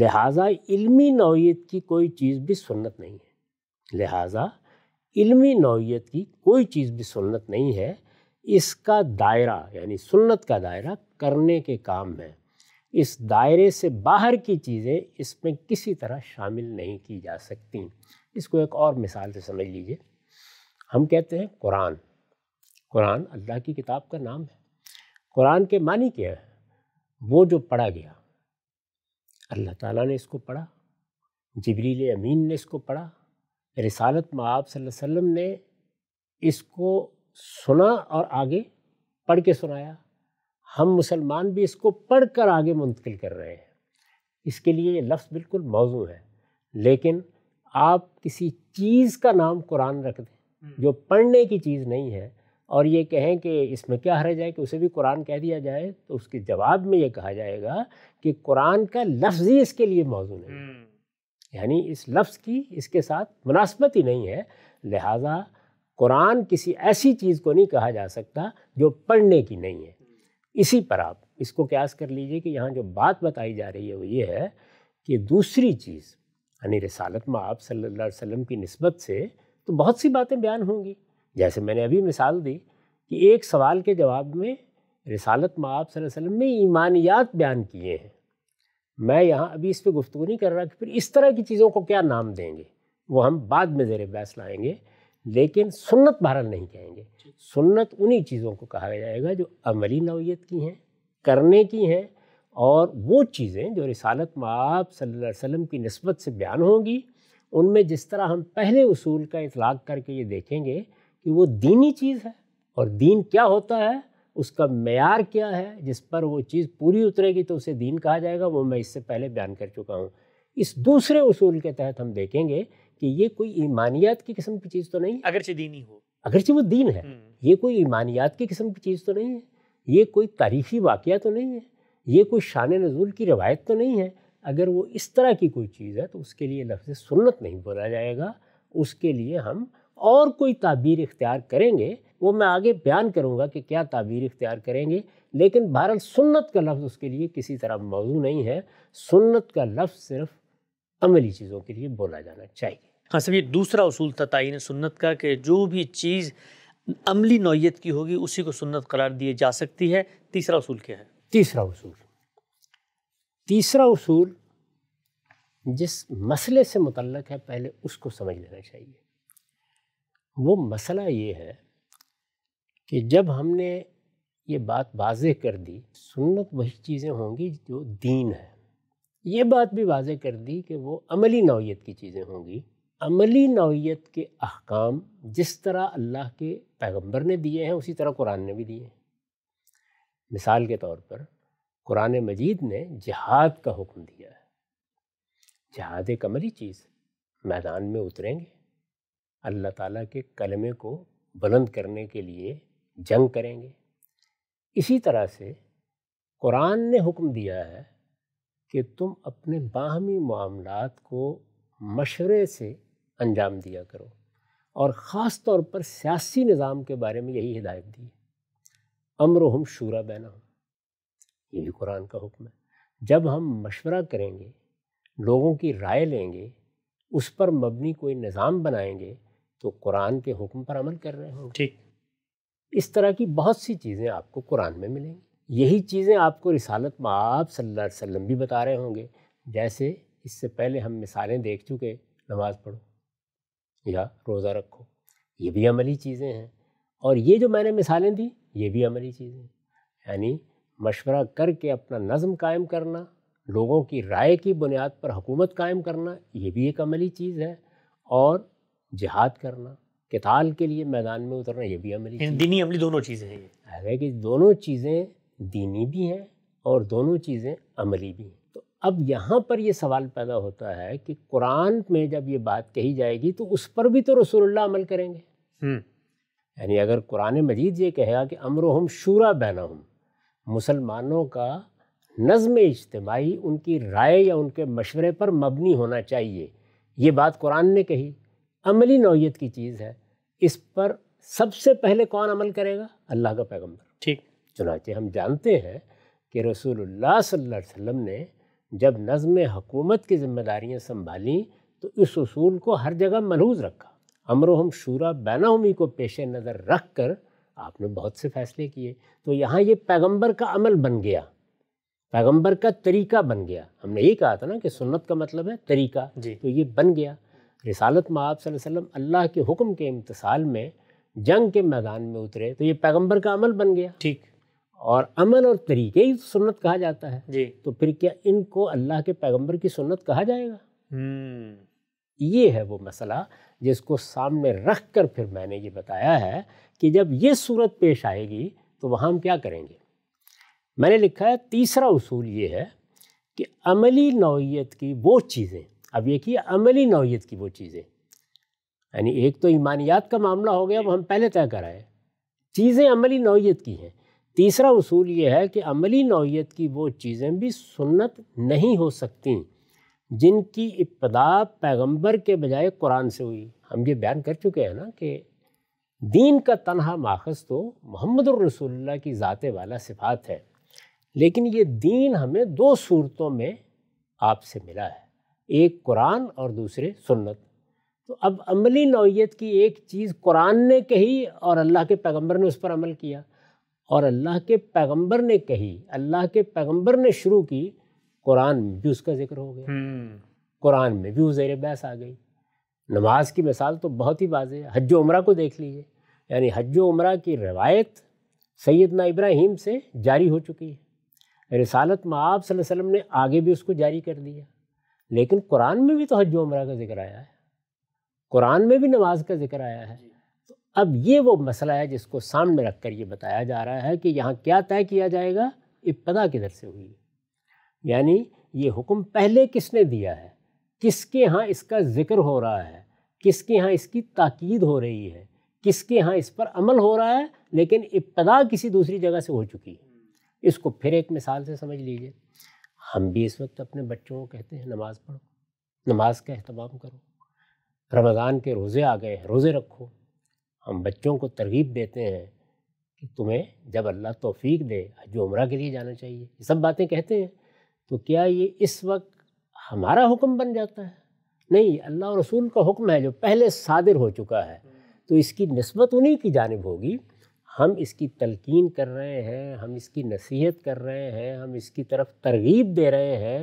लिहाजा इल्मी नौीयत की कोई चीज़ भी सुन्नत नहीं है लिहाजा इल्मी नौीयत की कोई चीज़ भी सुन्नत नहीं है इसका दायरा यानी सुन्नत का दायरा करने के काम है इस दायरे से बाहर की चीज़ें इसमें किसी तरह शामिल नहीं की जा सकती इसको एक और मिसाल से समझ लीजिए हम कहते हैं कुरान कुरान अल्लाह की किताब का नाम है कुरान के मानी क्या है वो जो पढ़ा गया अल्लाह ताला ने इसको पढ़ा जबरील अमीन ने इसको पढ़ा रिसालत माब वसल्लम ने इसको सुना और आगे पढ़ के सुनाया हम मुसलमान भी इसको पढ़ कर आगे मुंतकिल कर रहे हैं इसके लिए ये लफ्ज़ बिल्कुल मौजू है लेकिन आप किसी चीज़ का नाम कुरान रख दें हम्म। जो पढ़ने की चीज़ नहीं है और ये कहें कि इसमें क्या हर जाए कि उसे भी कुरान कह दिया जाए तो उसके जवाब में ये कहा जाएगा कि कुरान का लफ्ज़ ही इसके लिए मौजू है हम्म। यानी इस लफ्ज़ की इसके साथ मुनासबत ही नहीं है लिहाजा कुरान किसी ऐसी चीज़ को नहीं कहा जा सकता जो पढ़ने की नहीं है इसी पर आप इसको क्यास कर लीजिए कि यहाँ जो बात बताई जा रही है वो ये है कि दूसरी चीज़ यानी रसालत में आप सल्ला वसम की नस्बत से तो बहुत सी बातें बयान होंगी जैसे मैंने अभी मिसाल दी कि एक सवाल के जवाब में रसालत में आप वसम ने ईमानियात बयान किए हैं मैं यहाँ अभी इस पर गुफ्तु नहीं कर रहा कि फिर इस तरह की चीज़ों को क्या नाम देंगे वो हम बाद में ज़ेर बहस लाएँगे लेकिन सुन्नत बहरहाल नहीं कहेंगे सुन्नत उन्हीं चीज़ों को कहा जाएगा जो अमली नौीयत की हैं करने की हैं और वो चीज़ें जो रिसालत माप सल्ला वसम की नस्बत से बयान होंगी उनमें जिस तरह हम पहले उसूल का इतलाक़ करके ये देखेंगे कि वो दीनी चीज़ है और दीन क्या होता है उसका मैार क्या है जिस पर वो चीज़ पूरी उतरेगी तो उसे दीन कहा जाएगा वो मैं इससे पहले बयान कर चुका हूँ इस दूसरे उसूल के तहत हम देखेंगे कि ये कोई ईमानियात की किस्म की चीज़ तो नहीं अगरचे दीनी हो अगरचे वो दीन है हम्म। ये कोई ईमानियात की किस्म की चीज़ तो नहीं है ये कोई तारीखी वाक़ तो नहीं है ये कोई शान नजूल की रवायत तो नहीं है अगर वो इस तरह की कोई चीज़ है तो उसके लिए लफ्ज़ सुन्नत नहीं बोला जाएगा उसके लिए हम और कोई ताबीर इख्तियार करेंगे वो मैं आगे बयान करूँगा कि क्या ताबीर इख्तियार करेंगे लेकिन बहरहाल सुन्नत का लफ्ज़ उसके लिए किसी तरह मौजू नहीं है सुन्नत का लफ्ज़ सिर्फ़ अमली चीज़ों के लिए बोला जाना चाहिए हाँ सर ये दूसरा असूल था तयन सुन्नत का कि जो भी चीज़ अमली नौीयत की होगी उसी को सुन्नत करार दिए जा सकती है तीसरा असूल क्या है तीसरा असूल तीसरा असूल जिस मसले से मुतलक है पहले उसको समझ लेना चाहिए वो मसला ये है कि जब हमने ये बात वाज़ कर दी सुन्नत वही चीज़ें होंगी जो दीन है ये बात भी वाज़ कर दी कि वो अमली नौीयत की चीज़ें होंगी अमली नौीयत के अहकाम जिस तरह अल्लाह के पैगंबर ने दिए हैं उसी तरह कुरान ने भी दिए हैं मिसाल के तौर पर कुरान मजीद ने जहाद का हुक्म दिया है जहाद एक अमली चीज़ मैदान में उतरेंगे अल्लाह ताला के कलमे को बुलंद करने के लिए जंग करेंगे इसी तरह से कुरान ने हुक्म दिया है कि तुम अपने बाहमी मामलात को मशरे से अंजाम दिया करो और ख़ास तौर पर सियासी निज़ाम के बारे में यही हिदायत दी अमर हम शूरा बैना हम ये भी कुरान का हुक्म है जब हम मशवरा करेंगे लोगों की राय लेंगे उस पर मबनी कोई निज़ाम बनाएंगे तो कुरान के हुक्म पर अमल कर रहे होंगे ठीक इस तरह की बहुत सी चीज़ें आपको कुरान में मिलेंगी यही चीज़ें आपको रिसालत में आप सल्ला वसम भी बता रहे होंगे जैसे इससे पहले हम मिसालें देख चुके नमाज़ पढ़ो या रोज़ा रखो ये भी अमली चीज़ें हैं और ये जो मैंने मिसालें दी ये भी अमली चीज़ें हैं यानी मशवरा करके अपना नज़म कायम करना लोगों की राय की बुनियाद पर हुकूमत कायम करना ये भी एक अमली चीज़ है और जिहाद करना किताल के लिए मैदान में उतरना ये भी अमली दीनी अमली दोनों चीज़ें हैं कि दोनों चीज़ें दीनी भी हैं और दोनों चीज़ें अमली भी हैं अब यहाँ पर ये सवाल पैदा होता है कि कुरान में जब ये बात कही जाएगी तो उस पर भी तो रसूलुल्लाह अमल करेंगे हम्म। यानी अगर कुरान मजीद ये कहेगा कि हम शूरा हम मुसलमानों का नज़म इज्तमाही उनकी राय या उनके मशवरे पर मबनी होना चाहिए ये बात कुरान ने कही अमली नौीयत की चीज़ है इस पर सबसे पहले कौन अमल करेगा अल्लाह का पैगम्बर ठीक चुनाचे हम जानते हैं कि रसूलुल्लाह सल्लल्लाहु अलैहि वसल्लम ने जब नज़म हकूमत की जिम्मेदारियाँ संभालीं तो इस असूल को हर जगह मलूज रखा अमर हम शूरा बैनामी को पेश नज़र रख कर आपने बहुत से फ़ैसले किए तो यहाँ ये पैगंबर का अमल बन गया पैगंबर का तरीका बन गया हमने ये कहा था ना कि सुन्नत का मतलब है तरीका जी तो ये बन गया रिसालत में आप अल्लाह के हुक्म के इम्तसाल में जंग के मैदान में उतरे तो ये पैगंबर का अमल बन गया ठीक और अमल और तरीके ही सुन्नत कहा जाता है जी तो फिर क्या इनको अल्लाह के पैगंबर की सुन्नत कहा जाएगा हम्म। ये है वो मसला जिसको सामने रख कर फिर मैंने ये बताया है कि जब ये सूरत पेश आएगी तो वहाँ हम क्या करेंगे मैंने लिखा है तीसरा उसूल ये है कि अमली नौीयत की वो चीज़ें अब ये कि अमली नौीयत की वो चीज़ें यानी एक तो ईमानियात का मामला हो गया अब हम पहले तय कराए चीज़ें अमली नौीयत की हैं तीसरा उसूल ये है कि अमली नौीयत की वो चीज़ें भी सुन्नत नहीं हो सकती जिनकी इब्तदा पैगंबर के बजाय कुरान से हुई हम ये बयान कर चुके हैं ना कि दीन का तनहा माखज़ तो मोहम्मद रसोल्ला की ज़ात वाला सिफात है लेकिन ये दीन हमें दो सूरतों में आपसे मिला है एक कुरान और दूसरे सुन्नत तो अब अमली नौीयत की एक चीज़ कुरान ने कही और अल्लाह के पैगंबर ने उस पर अमल किया और अल्लाह के पैगंबर ने कही अल्लाह के पैगंबर ने शुरू की कुरान में भी उसका जिक्र हो गया हम्म। कुरान में भी उजैर बहस आ गई नमाज की मिसाल तो बहुत ही वाज है हज उम्र को देख लीजिए यानी हज उम्र की रवायत सैदना इब्राहिम से जारी हो चुकी है रिसालत आप वसल्लम ने आगे भी उसको जारी कर दिया लेकिन कुरान में भी तो हज उम्र का जिक्र आया है कुरान में भी नमाज का जिक्र आया है अब ये वो मसला है जिसको सामने रख कर ये बताया जा रहा है कि यहाँ क्या तय किया जाएगा इब्तदा किधर से हुई यानी ये हुक्म पहले किसने दिया है किसके यहाँ इसका ज़िक्र हो रहा है किसके यहाँ इसकी ताकीद हो रही है किसके यहाँ इस पर अमल हो रहा है लेकिन इब्तदा किसी दूसरी जगह से हो चुकी है इसको फिर एक मिसाल से समझ लीजिए हम भी इस वक्त अपने बच्चों को कहते हैं नमाज़ पढ़ो नमाज का अहतमाम करो रमज़ान के रोज़े आ गए हैं रोज़े रखो हम बच्चों को तरगीब देते हैं कि तुम्हें जब अल्लाह तोफ़ी दे हज उम्र के लिए जाना चाहिए ये सब बातें कहते हैं तो क्या ये इस वक्त हमारा हुक्म बन जाता है नहीं अल्लाह रसूल का हुक्म है जो पहले सादिर हो चुका है तो इसकी नस्बत उन्हीं की जानब होगी हम इसकी तलकिन कर रहे हैं हम इसकी नसीहत कर रहे हैं हम इसकी तरफ तरगीब दे रहे हैं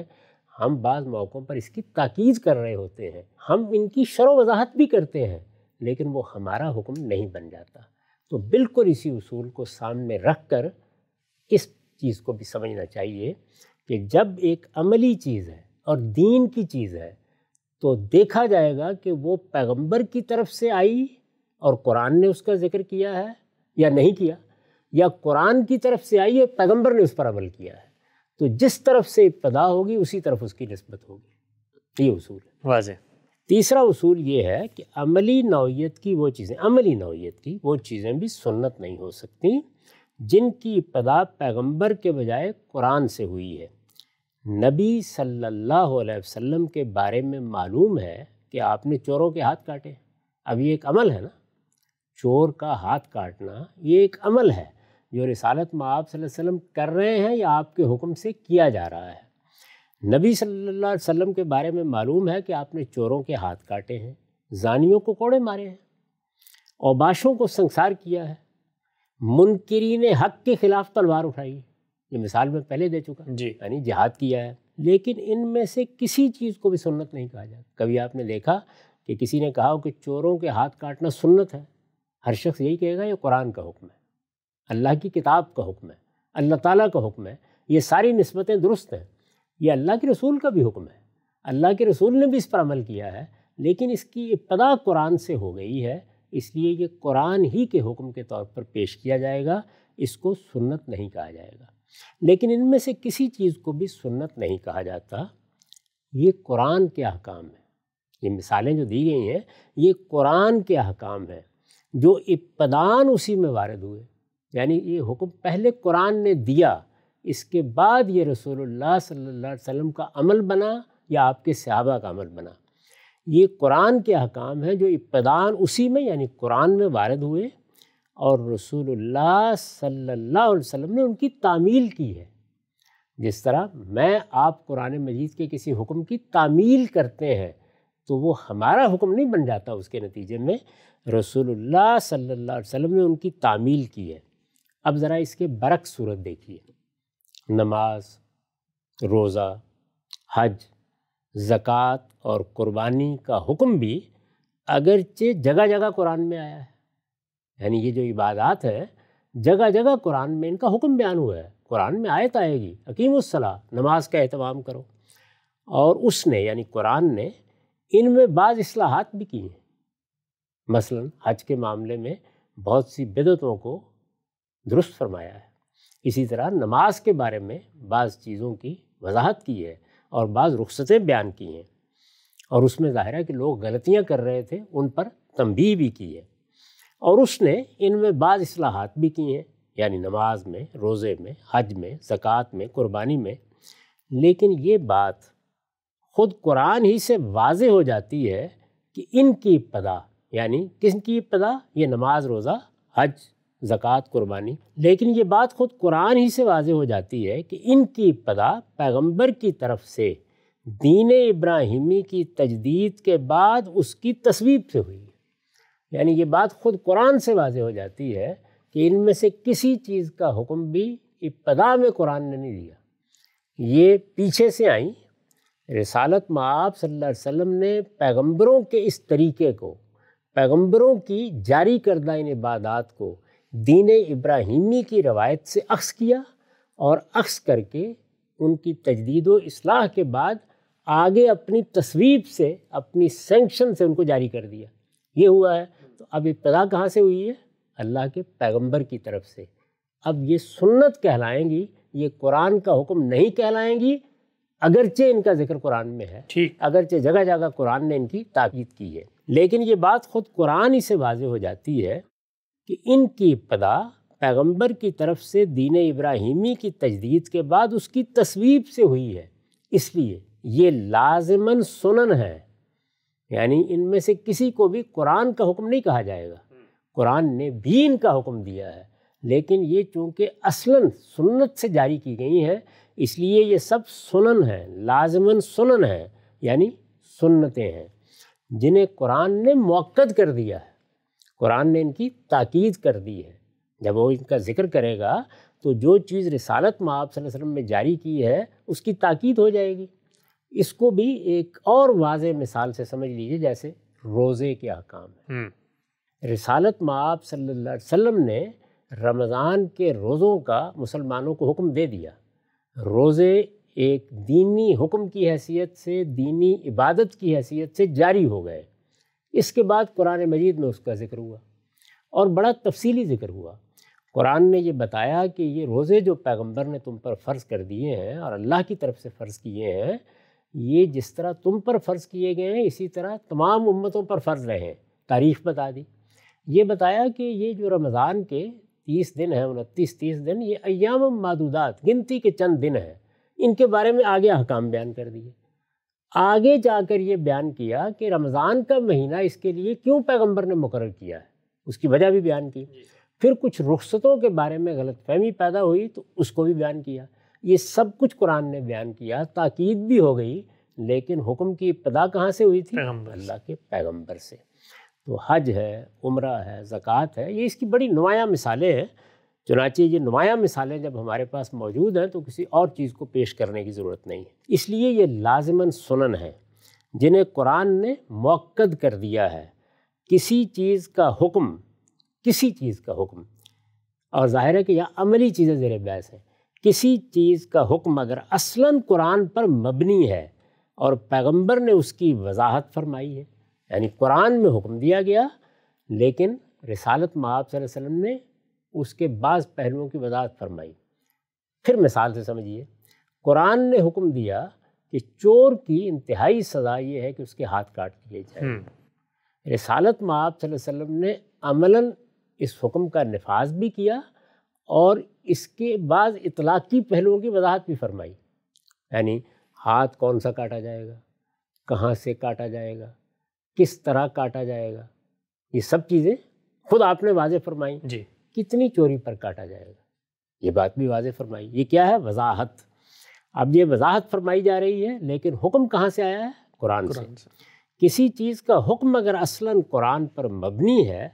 हम बाज़ मौक़ों पर इसकी ताकीद कर रहे होते हैं हम इनकी शर वजाहत भी करते हैं लेकिन वो हमारा हुक्म नहीं बन जाता तो बिल्कुल इसी उसूल को सामने रख कर इस चीज़ को भी समझना चाहिए कि जब एक अमली चीज़ है और दीन की चीज़ है तो देखा जाएगा कि वो पैगंबर की तरफ से आई और कुरान ने उसका ज़िक्र किया है या नहीं किया या कुरान की तरफ से आई और पैगंबर ने उस पर अमल किया है तो जिस तरफ से इब्तदा होगी उसी तरफ उसकी नस्बत होगी ये उसूल है वाजह तीसरा उसूल ये है कि अमली नौीयत की वो चीज़ें अमली नौीयत की वो चीज़ें भी सुन्नत नहीं हो सकती जिनकी इब्तदा पैगंबर के बजाय कुरान से हुई है नबी सल्लल्लाहु अलैहि वसल्लम के बारे में मालूम है कि आपने चोरों के हाथ काटे अब ये एक अमल है ना चोर का हाथ काटना ये एक अमल है जो रिसालत में आप वसल्लम कर रहे हैं या आपके हुक्म से किया जा रहा है नबी सल्लल्लाहु अलैहि वसल्लम के बारे में मालूम है कि आपने चोरों के हाथ काटे हैं जानियों को कोड़े मारे हैं औबाशों को संसार किया है मुनकरीन हक के ख़िलाफ़ तलवार उठाई है ये मिसाल मैं पहले दे चुका जी यानी जिहाद किया है लेकिन इनमें से किसी चीज़ को भी सुन्नत नहीं कहा जाता कभी आपने देखा कि किसी ने कहा हो कि चोरों के हाथ काटना सुन्नत है हर शख्स यही कहेगा ये कुरान का हुक्म है अल्लाह की किताब का हुक्म है अल्लाह ताला का हुक्म है ये सारी नस्बतें दुरुस्त हैं ये अल्लाह के रसूल का भी हुक्म है अल्लाह के रसूल ने भी इस पर अमल किया है लेकिन इसकी इब्तदा कुरान से हो गई है इसलिए ये कुरान ही के हुक्म के तौर पर पेश किया जाएगा इसको सुन्नत नहीं कहा जाएगा लेकिन इनमें से किसी चीज़ को भी सुन्नत नहीं कहा जाता ये कुरान के अहकाम है ये मिसालें जो दी गई हैं ये कुरान के अहकाम हैं जो इब्तदान उसी में वारद हुए यानी ये हुक्म पहले कुरान ने दिया इसके बाद ये रसोल्ला सल्लल्लाहु वसल्लम का अमल बना या आपके सहाबा का अमल बना ये कुरान के अहकाम हैं जो इब्तदान उसी में यानी कुरान में वारद हुए और रसूलुल्लाह सल्ला वसम ने उनकी तामील की है जिस तरह मैं आप कुरान मजीद के किसी हुक्म की तामील करते हैं तो वो हमारा हुक्म नहीं बन जाता उसके नतीजे में रसूल सल्ला अलैहि ने उनकी तामील की है अब ज़रा इसके बरक सूरत देखिए नमाज रोज़ा हज ज़क़़त और क़ुरबानी का हुक्म भी अगरचे जगह जगह कुरान में आया है यानी ये जो इबादत है जगह जगह कुरान में इनका हुक्म बयान हुआ है कुरान में आयत आएगी अकीम उसला नमाज का अहतमाम करो और उसने यानी कुरान ने इन में बाज़ असलाहत भी की हैं मसला हज के मामले में बहुत सी बिदतों को दुरुस्त फरमाया है इसी तरह नमाज के बारे में बाज़ चीज़ों की वजाहत की है और बाज़ रुख्सतें बयान की हैं और उसमें ज़ाहिर है कि लोग गलतियाँ कर रहे थे उन पर तंबी भी की है और उसने इन में बाज़ असलाहत भी की हैं यानी नमाज में रोज़े में हज में ज़क़़त में क़ुरबानी में लेकिन ये बात ख़ुद कुरान ही से वाज हो जाती है कि इनकी पदा यानी की पदा ये नमाज रोज़ा हज ज़क़़त कुर्बानी लेकिन ये बात ख़ुद कुरान ही से वाज हो जाती है कि इनकी इब्तदा पैगम्बर की तरफ से दीन इब्राहिमी की तजदीद के बाद उसकी तस्वीर से हुई है यानी ये बात ख़ुद कुरान से वाज हो जाती है कि इनमें से किसी चीज़ का हुक्म भी इब्तदा में कुरान ने नहीं दिया ये पीछे से आई रसालत में आप अलैहि ने पैगम्बरों के इस तरीके को पैगम्बरों की जारी करदा इन इबादात को दीन इब्राहिमी की रवायत से अक्स किया और अक्स करके उनकी तजदीद असलाह के बाद आगे अपनी तस्वीब से अपनी सेंक्शन से उनको जारी कर दिया ये हुआ है तो अब इब्तदा कहाँ से हुई है अल्लाह के पैगंबर की तरफ से अब ये सुन्नत कहलाएंगी ये कुरान का हुक्म नहीं कहलाएंगी अगरचे इनका जिक्र कुरान में है ठीक अगरचे जगह जगह कुरान ने इनकी ताकीद की है लेकिन ये बात खुद कुरान ही से वाज हो जाती है कि इनकी इब्तदा पैगंबर की तरफ से दीन इब्राहिमी की तजदीद के बाद उसकी तस्वीब से हुई है इसलिए ये लाजमन सुनन है यानी इनमें से किसी को भी कुरान का हुक्म नहीं कहा जाएगा कुरान ने भी इनका हुक्म दिया है लेकिन ये चूँकि असलन सुन्नत से जारी की गई हैं इसलिए ये सब सुनन है लाजमन सुनन है यानी सुन्नतें हैं जिन्हें कुरान ने मौक़ कर दिया है कुरान ने इनकी ताकीद कर दी है जब वो इनका जिक्र करेगा तो जो चीज़ रिसालत आप वसल्लम में जारी की है उसकी ताकीद हो जाएगी इसको भी एक और वाज मिसाल से समझ लीजिए जैसे रोज़े के अहकाम है रिसालत में आप ने रमज़ान के रोज़ों का मुसलमानों को हुक्म दे दिया रोज़े एक दीनी हुक्म की हैसियत से दीनी इबादत की हैसियत से जारी हो गए इसके बाद कुरान मजीद में उसका ज़िक्र हुआ और बड़ा तफसीली ज़िक्र हुआ कुरान ने ये बताया कि ये रोज़े जो पैगम्बर ने तुम पर फ़र्ज़ कर दिए हैं और अल्लाह की तरफ से फ़र्ज़ किए हैं ये जिस तरह तुम पर फ़र्ज़ किए गए हैं इसी तरह तमाम उम्मतों पर फ़र्ज़ रहे हैं तारीफ़ बता दी ये बताया कि ये जो रमज़ान के तीस दिन हैं उनतीस तीस दिन ये अयाम मादूदात गिनती के चंद दिन हैं इनके बारे में आगे अहकाम बयान कर दिए आगे जाकर ये बयान किया कि रमज़ान का महीना इसके लिए क्यों पैगंबर ने मुकर किया है उसकी वजह भी बयान की फिर कुछ रुख्सतों के बारे में गलतफहमी पैदा हुई तो उसको भी बयान किया ये सब कुछ कुरान ने बयान किया ताकीद भी हो गई लेकिन हुक्म की इब्तदा कहाँ से हुई थी अल्लाह के पैगम्बर से तो हज है उम्र है ज़क़़त है ये इसकी बड़ी नुमाया मिसालें हैं चुनाचे ये नुमाया मिसालें जब हमारे पास मौजूद हैं तो किसी और चीज़ को पेश करने की ज़रूरत नहीं है इसलिए ये लाजमन सुनन है जिन्हें कुरान ने मौक़द कर दिया है किसी चीज़ का हुक्म किसी चीज़ का हुक्म और ज़ाहिर है कि यह अमली चीज़ें ज़ेर बहस हैं किसी चीज़ का हुक्म अगर असला कुरान पर मबनी है और पैगंबर ने उसकी वजाहत फरमाई है यानी कुरान में हुक्म दिया गया लेकिन रिसालत माब वसल्लम ने उसके बाद पहलुओं की वजाहत फरमाई फिर मिसाल से समझिए कुरान ने हुक्म दिया कि चोर की इंतहाई सज़ा ये है कि उसके हाथ काट दिए जाए हम्म। रिसालत में आप वसम ने अमला इस हुक्म का नफाज भी किया और इसके बाद इतलाक़ी पहलुओं की वजाहत भी फरमाई यानी हाथ कौन सा काटा जाएगा कहाँ से काटा जाएगा किस तरह काटा जाएगा ये सब चीज़ें खुद आपने वाजे फरमाई जी कितनी चोरी पर काटा जाएगा ये बात भी वाज फरमाई ये क्या है वजाहत अब ये वजाहत फरमाई जा रही है लेकिन हुक्म कहाँ से आया है कुरान, कुरान से।, से किसी चीज़ का हुक्म अगर असला कुरान पर मबनी है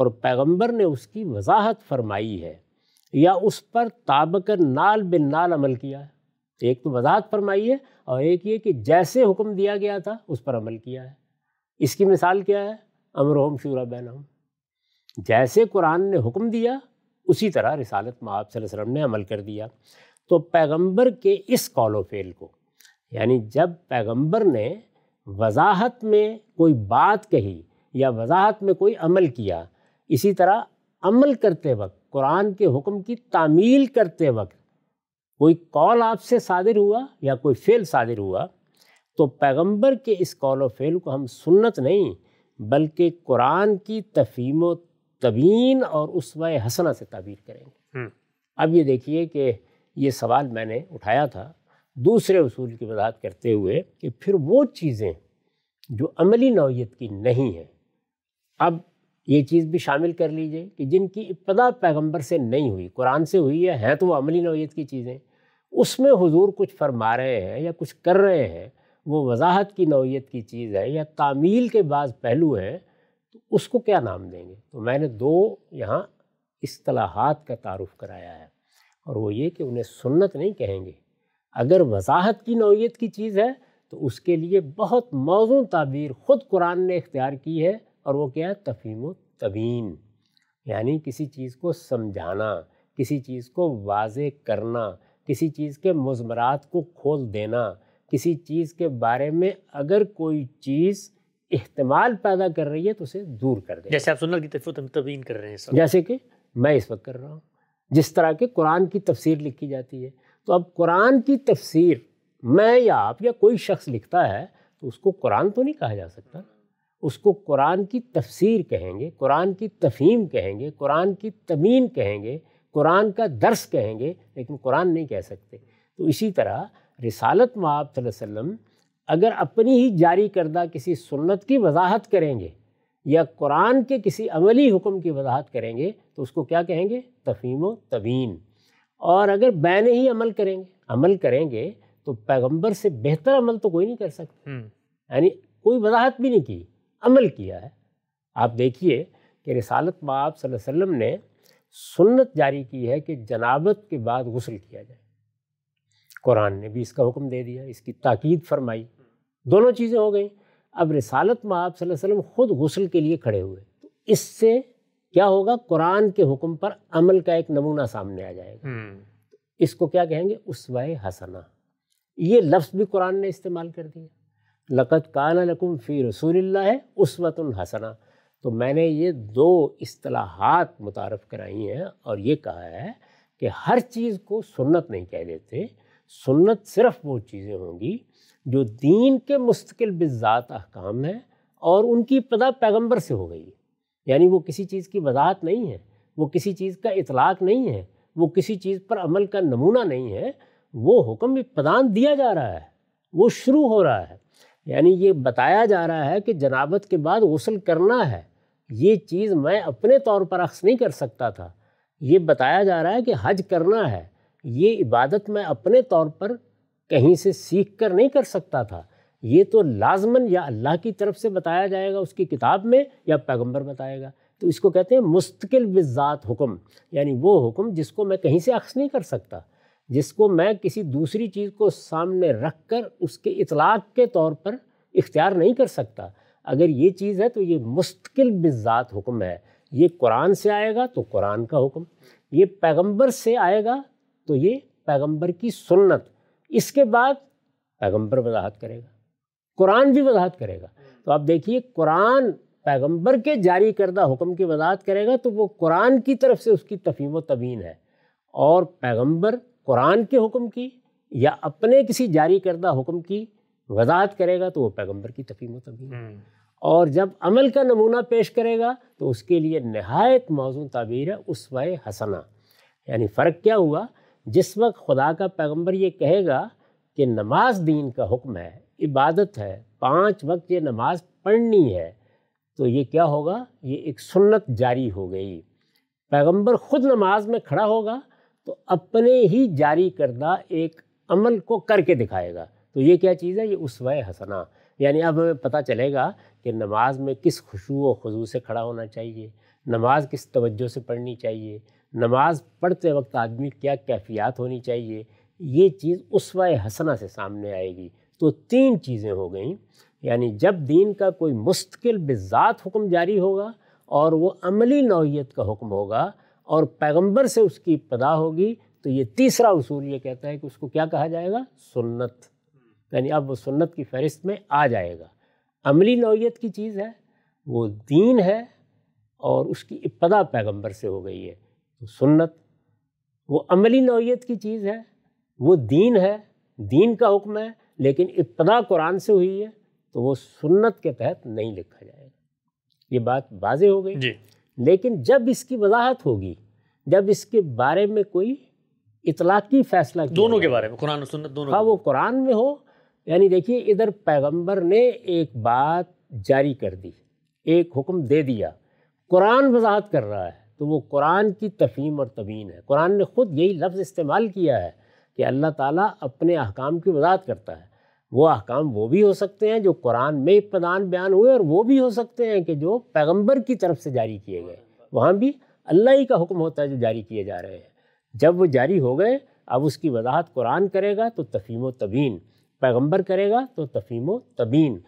और पैगंबर ने उसकी वजाहत फरमाई है या उस पर ताबक नाल बिन नाल अमल किया है एक तो वजाहत फरमाई है और एक ये कि जैसे हुक्म दिया गया था उस पर अमल किया है इसकी मिसाल क्या है अमर होम शूरा बैन जैसे कुरान ने हुक्म दिया उसी तरह रिसालत में आप वसल्लम ने अमल कर दिया तो पैगंबर के इस कॉलो फेल को यानी जब पैगंबर ने वजाहत में कोई बात कही या वजाहत में कोई अमल किया इसी तरह अमल करते वक्त कुरान के हुक्म की तामील करते वक्त कोई कॉल आपसे सादिर हुआ या कोई फ़ेल सादिर हुआ तो पैगंबर के इस कॉल व फेल को हम सुन्नत नहीं बल्कि कुरान की तफ़ीम व तबीन और उसवा हसना से ताबीर करेंगे हम्म। अब ये देखिए कि ये सवाल मैंने उठाया था दूसरे असूल की वजाहत करते हुए कि फिर वो चीज़ें जो अमली नौीयत की नहीं हैं अब ये चीज़ भी शामिल कर लीजिए कि जिनकी इब्तदा पैगम्बर से नहीं हुई कुरान से हुई है हैं तो वह अमली नौीयत की चीज़ें उसमें हजूर कुछ फरमा रहे हैं या कुछ कर रहे हैं वो वजाहत की नौीयत की चीज़ है या तामील के बाद पहलू हैं उसको क्या नाम देंगे तो मैंने दो यहाँ असलाहत का तारफ़ कराया है और वो ये कि उन्हें सुन्नत नहीं कहेंगे अगर वजाहत की नौीयत की चीज़ है तो उसके लिए बहुत मौजू ताबीर ख़ुद कुरान ने इख्तियार की है और वो क्या है तफीम तबीन यानी किसी चीज़ को समझाना किसी चीज़ को वाज करना किसी चीज़ के मजमरात को खोल देना किसी चीज़ के बारे में अगर कोई चीज़ इहतमाल पैदा कर रही है तो उसे दूर कर दे जैसे आप सुन्नत की तरफ तबीन कर रहे हैं जैसे कि मैं इस वक्त कर रहा हूँ जिस तरह के कुरान की तफसीर लिखी जाती है तो अब कुरान की तफसीर मैं या आप या कोई शख्स लिखता है तो उसको कुरान तो नहीं कहा जा सकता उसको कुरान की तफसीर कहेंगे कुरान की तफहीम कहेंगे कुरान की तमीन कहेंगे कुरान का दर्श कहेंगे लेकिन कुरान नहीं कह सकते तो इसी तरह रिसालत में आप वसल्लम अगर अपनी ही जारी करदा किसी सुन्नत की वजाहत करेंगे या कुरान के किसी अमली हुक्म की वजाहत करेंगे तो उसको क्या कहेंगे तफीम तवीन और अगर बैन ही अमल करेंगे अमल करेंगे तो पैगंबर से बेहतर अमल तो कोई नहीं कर सकता हम्म। यानी कोई वजाहत भी नहीं की अमल किया है आप देखिए कि रसालत में आप वसल्लम ने सुन्नत जारी की है कि जनाबत के बाद गसल किया जाए कुरान ने भी इसका हुक्म दे दिया इसकी ताकीद फरमाई दोनों चीज़ें हो गई अब रिसालत में आप वसल्लम ख़ुद गसल के लिए खड़े हुए तो इससे क्या होगा कुरान के हुक्म पर अमल का एक नमूना सामने आ जाएगा हम्म। इसको क्या कहेंगे उसवा हसना ये लफ्ज़ भी कुरान ने इस्तेमाल कर दिया लकत काना लकुम फ़ी रसूल है उसवत हसना तो मैंने ये दो असलाहत मुतारफ़ कराई हैं और ये कहा है कि हर चीज़ को सुन्नत नहीं कह देते सुन्नत सिर्फ वो चीज़ें होंगी जो दीन के मुस्तकिल बिज़ात अहकाम हैं और उनकी पदा पैगम्बर से हो गई है यानी वो किसी चीज़ की वजाहत नहीं है वो किसी चीज़ का इतलाक़ नहीं है वो किसी चीज़ पर अमल का नमूना नहीं है वो हुक्म इब्तदान दिया जा रहा है वो शुरू हो रहा है यानी ये बताया जा रहा है कि जनाबत के बाद गसल करना है ये चीज़ मैं अपने तौर पर अक्स नहीं कर सकता था ये बताया जा रहा है कि हज करना है ये इबादत मैं अपने तौर पर कहीं से सीख कर नहीं कर सकता था ये तो लाजमन या अल्लाह की तरफ से बताया जाएगा उसकी किताब में या पैगम्बर बताएगा तो इसको कहते हैं मुस्तकिल बिज़ात हुक्म यानी वो हुक्म जिसको मैं कहीं से अक्स नहीं कर सकता जिसको मैं किसी दूसरी चीज़ को सामने रख कर उसके इतलाक़ के तौर पर इख्तियार नहीं कर सकता अगर ये चीज़ है तो ये मुस्तकिल बिज़ात हुक्म है ये कुरान से आएगा तो कुरान का हुक्म ये पैगंबर से आएगा तो ये पैगंबर की सुन्नत इसके बाद पैगंबर वजाहत करेगा कुरान भी वजाहत करेगा तो आप देखिए कुरान पैगंबर के जारी करदा हुक्म की वजाहत करेगा तो वो कुरान की तरफ से उसकी तफीम तबीन है और पैगंबर कुरान के हुक्म की या अपने किसी जारी करदा हुक्म की वजाहत करेगा तो वो पैगंबर की तफीम तबीन है हम्म। और जब अमल का नमूना पेश करेगा तो उसके लिए नहायत मौजूद तबीर है उसवा हसना यानी फ़र्क क्या हुआ जिस वक्त खुदा का पैगंबर ये कहेगा कि नमाज दीन का हुक्म है इबादत है पांच वक्त ये नमाज पढ़नी है तो ये क्या होगा ये एक सुन्नत जारी हो गई पैगंबर ख़ुद नमाज में खड़ा होगा तो अपने ही जारी करदा एक अमल को करके दिखाएगा तो ये क्या चीज़ है ये उसवाए हसना यानी अब हमें पता चलेगा कि नमाज में किस खुशू व खुजू से खड़ा होना चाहिए नमाज किस तवज्जो से पढ़नी चाहिए नमाज पढ़ते वक्त आदमी क्या कैफियत होनी चाहिए ये चीज़ उसवा हसना से सामने आएगी तो तीन चीज़ें हो गई यानी जब दीन का कोई मुस्तकिल बिज़ात हुक्म जारी होगा और वो अमली नौीयत का हुक्म होगा और पैगंबर से उसकी इब्तदा होगी तो ये तीसरा उसूल ये कहता है कि उसको क्या कहा जाएगा सुन्नत यानी अब वो सुन्नत की फहरिस्त में आ जाएगा अमली नौीयत की चीज़ है वो दीन है और उसकी इब्तदा पैगंबर से हो गई है सुन्नत वो अमली नौीयत की चीज़ है वो दीन है दीन का हुक्म है लेकिन इब्तदा कुरान से हुई है तो वो सुन्नत के तहत नहीं लिखा जाएगा ये बात वाजे हो गई लेकिन जब इसकी वजाहत होगी जब इसके बारे में कोई इतलाकी फैसला दोनों के बारे में कुरान और सुन्नत दोनों हाँ वो कुरान में हो यानी देखिए इधर पैगंबर ने एक बात जारी कर दी एक हुक्म दे दिया कुरान वजाहत कर रहा है तो वो कुरान की तफीम और तबीन है कुरान ने ख़ुद यही लफ्ज़ इस्तेमाल किया है कि अल्लाह ताला अपने अहकाम की वजात करता है वो अहकाम वो भी हो सकते हैं जो कुरान में प्रदान बयान हुए और वो भी हो सकते हैं कि जो पैगंबर की तरफ से जारी किए गए वहाँ भी अल्लाह ही का हुक्म होता है जो जारी किए जा रहे हैं जब वो जारी हो गए अब उसकी वजाहत कुरान करेगा तो तफीम तबीन पैगम्बर करेगा तो तफीम तबीन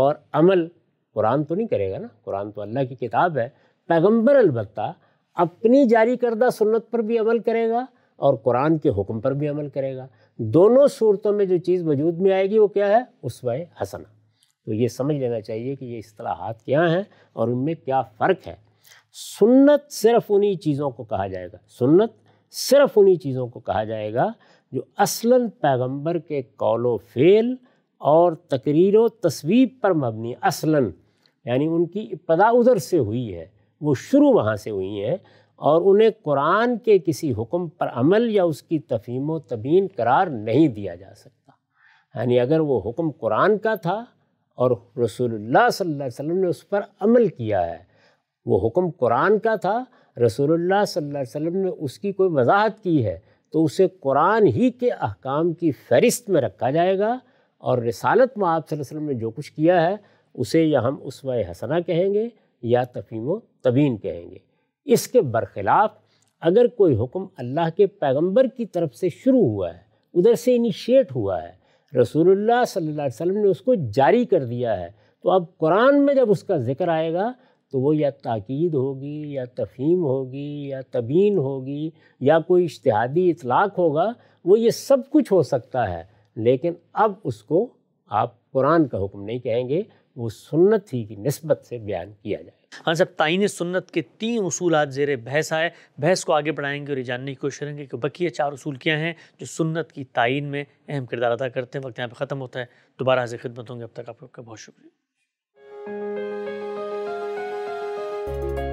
और अमल कुरान तो नहीं करेगा ना कुरान तो अल्लाह की किताब है पैगम्बर अलबत्ता अपनी जारी करदा सुन्नत पर भी अमल करेगा और कुरान के हुक्म पर भी अमल करेगा दोनों सूरतों में जो चीज़ वजूद में आएगी वो क्या है उस हसना तो ये समझ लेना चाहिए कि ये असलाहत क्या हैं और उनमें क्या फ़र्क है सुन्नत सिर्फ़ उन्हीं चीज़ों को कहा जाएगा सुन्नत सिर्फ़ उन्हीं चीज़ों को कहा जाएगा जो असलन पैगंबर के कौलो फेल और तकरीर तस्वीर पर मबनी असलन यानी उनकी इब्तदा उधर से हुई है वो शुरू वहाँ से हुई हैं और उन्हें कुरान के किसी हुक्म पर अमल या उसकी तफीम तबीन करार नहीं दिया जा सकता यानी अगर वो हुक्म कुरान का था और रसूलुल्लाह सल्लल्लाहु अलैहि वसल्लम ने उस पर अमल किया है वो हुक्म कुरान का था रसूलुल्लाह सल्लल्लाहु अलैहि वसल्लम ने उसकी कोई वजाहत की है तो उसे कुरान ही के अहकाम की फहरिस्त में रखा जाएगा और रिसालत में आप वसल्लम ने जो कुछ किया है उसे या हम उसवा हसना कहेंगे या तफीमो तबीन कहेंगे इसके बरखिलाफ़ अगर कोई हुक्म अल्लाह के पैगंबर की तरफ से शुरू हुआ है उधर से इनिशिएट हुआ है रसूलुल्लाह सल्लल्लाहु अलैहि वसल्लम ने उसको जारी कर दिया है तो अब कुरान में जब उसका ज़िक्र आएगा तो वो या ताक़द होगी या तफ़ीम होगी या तबीन होगी या कोई इश्तहादी इतलाक़ होगा वो ये सब कुछ हो सकता है लेकिन अब उसको आप कुरान का हुक्म नहीं कहेंगे वो सुन्नत ही की नस्बत से बयान किया जाए हाँ सब तयन सुन्नत के तीन आज जेर बहस आए बहस को आगे बढ़ाएंगे और ये जानने की कोशिश करेंगे कि बकिया चार असूल क्या हैं जो सुन्नत की तयन में अहम किरदार अदा करते हैं वक्त यहाँ पर ख़त्म होता है दोबारा हाजिर खिदमत होंगे अब तक आप लोग का बहुत शुक्रिया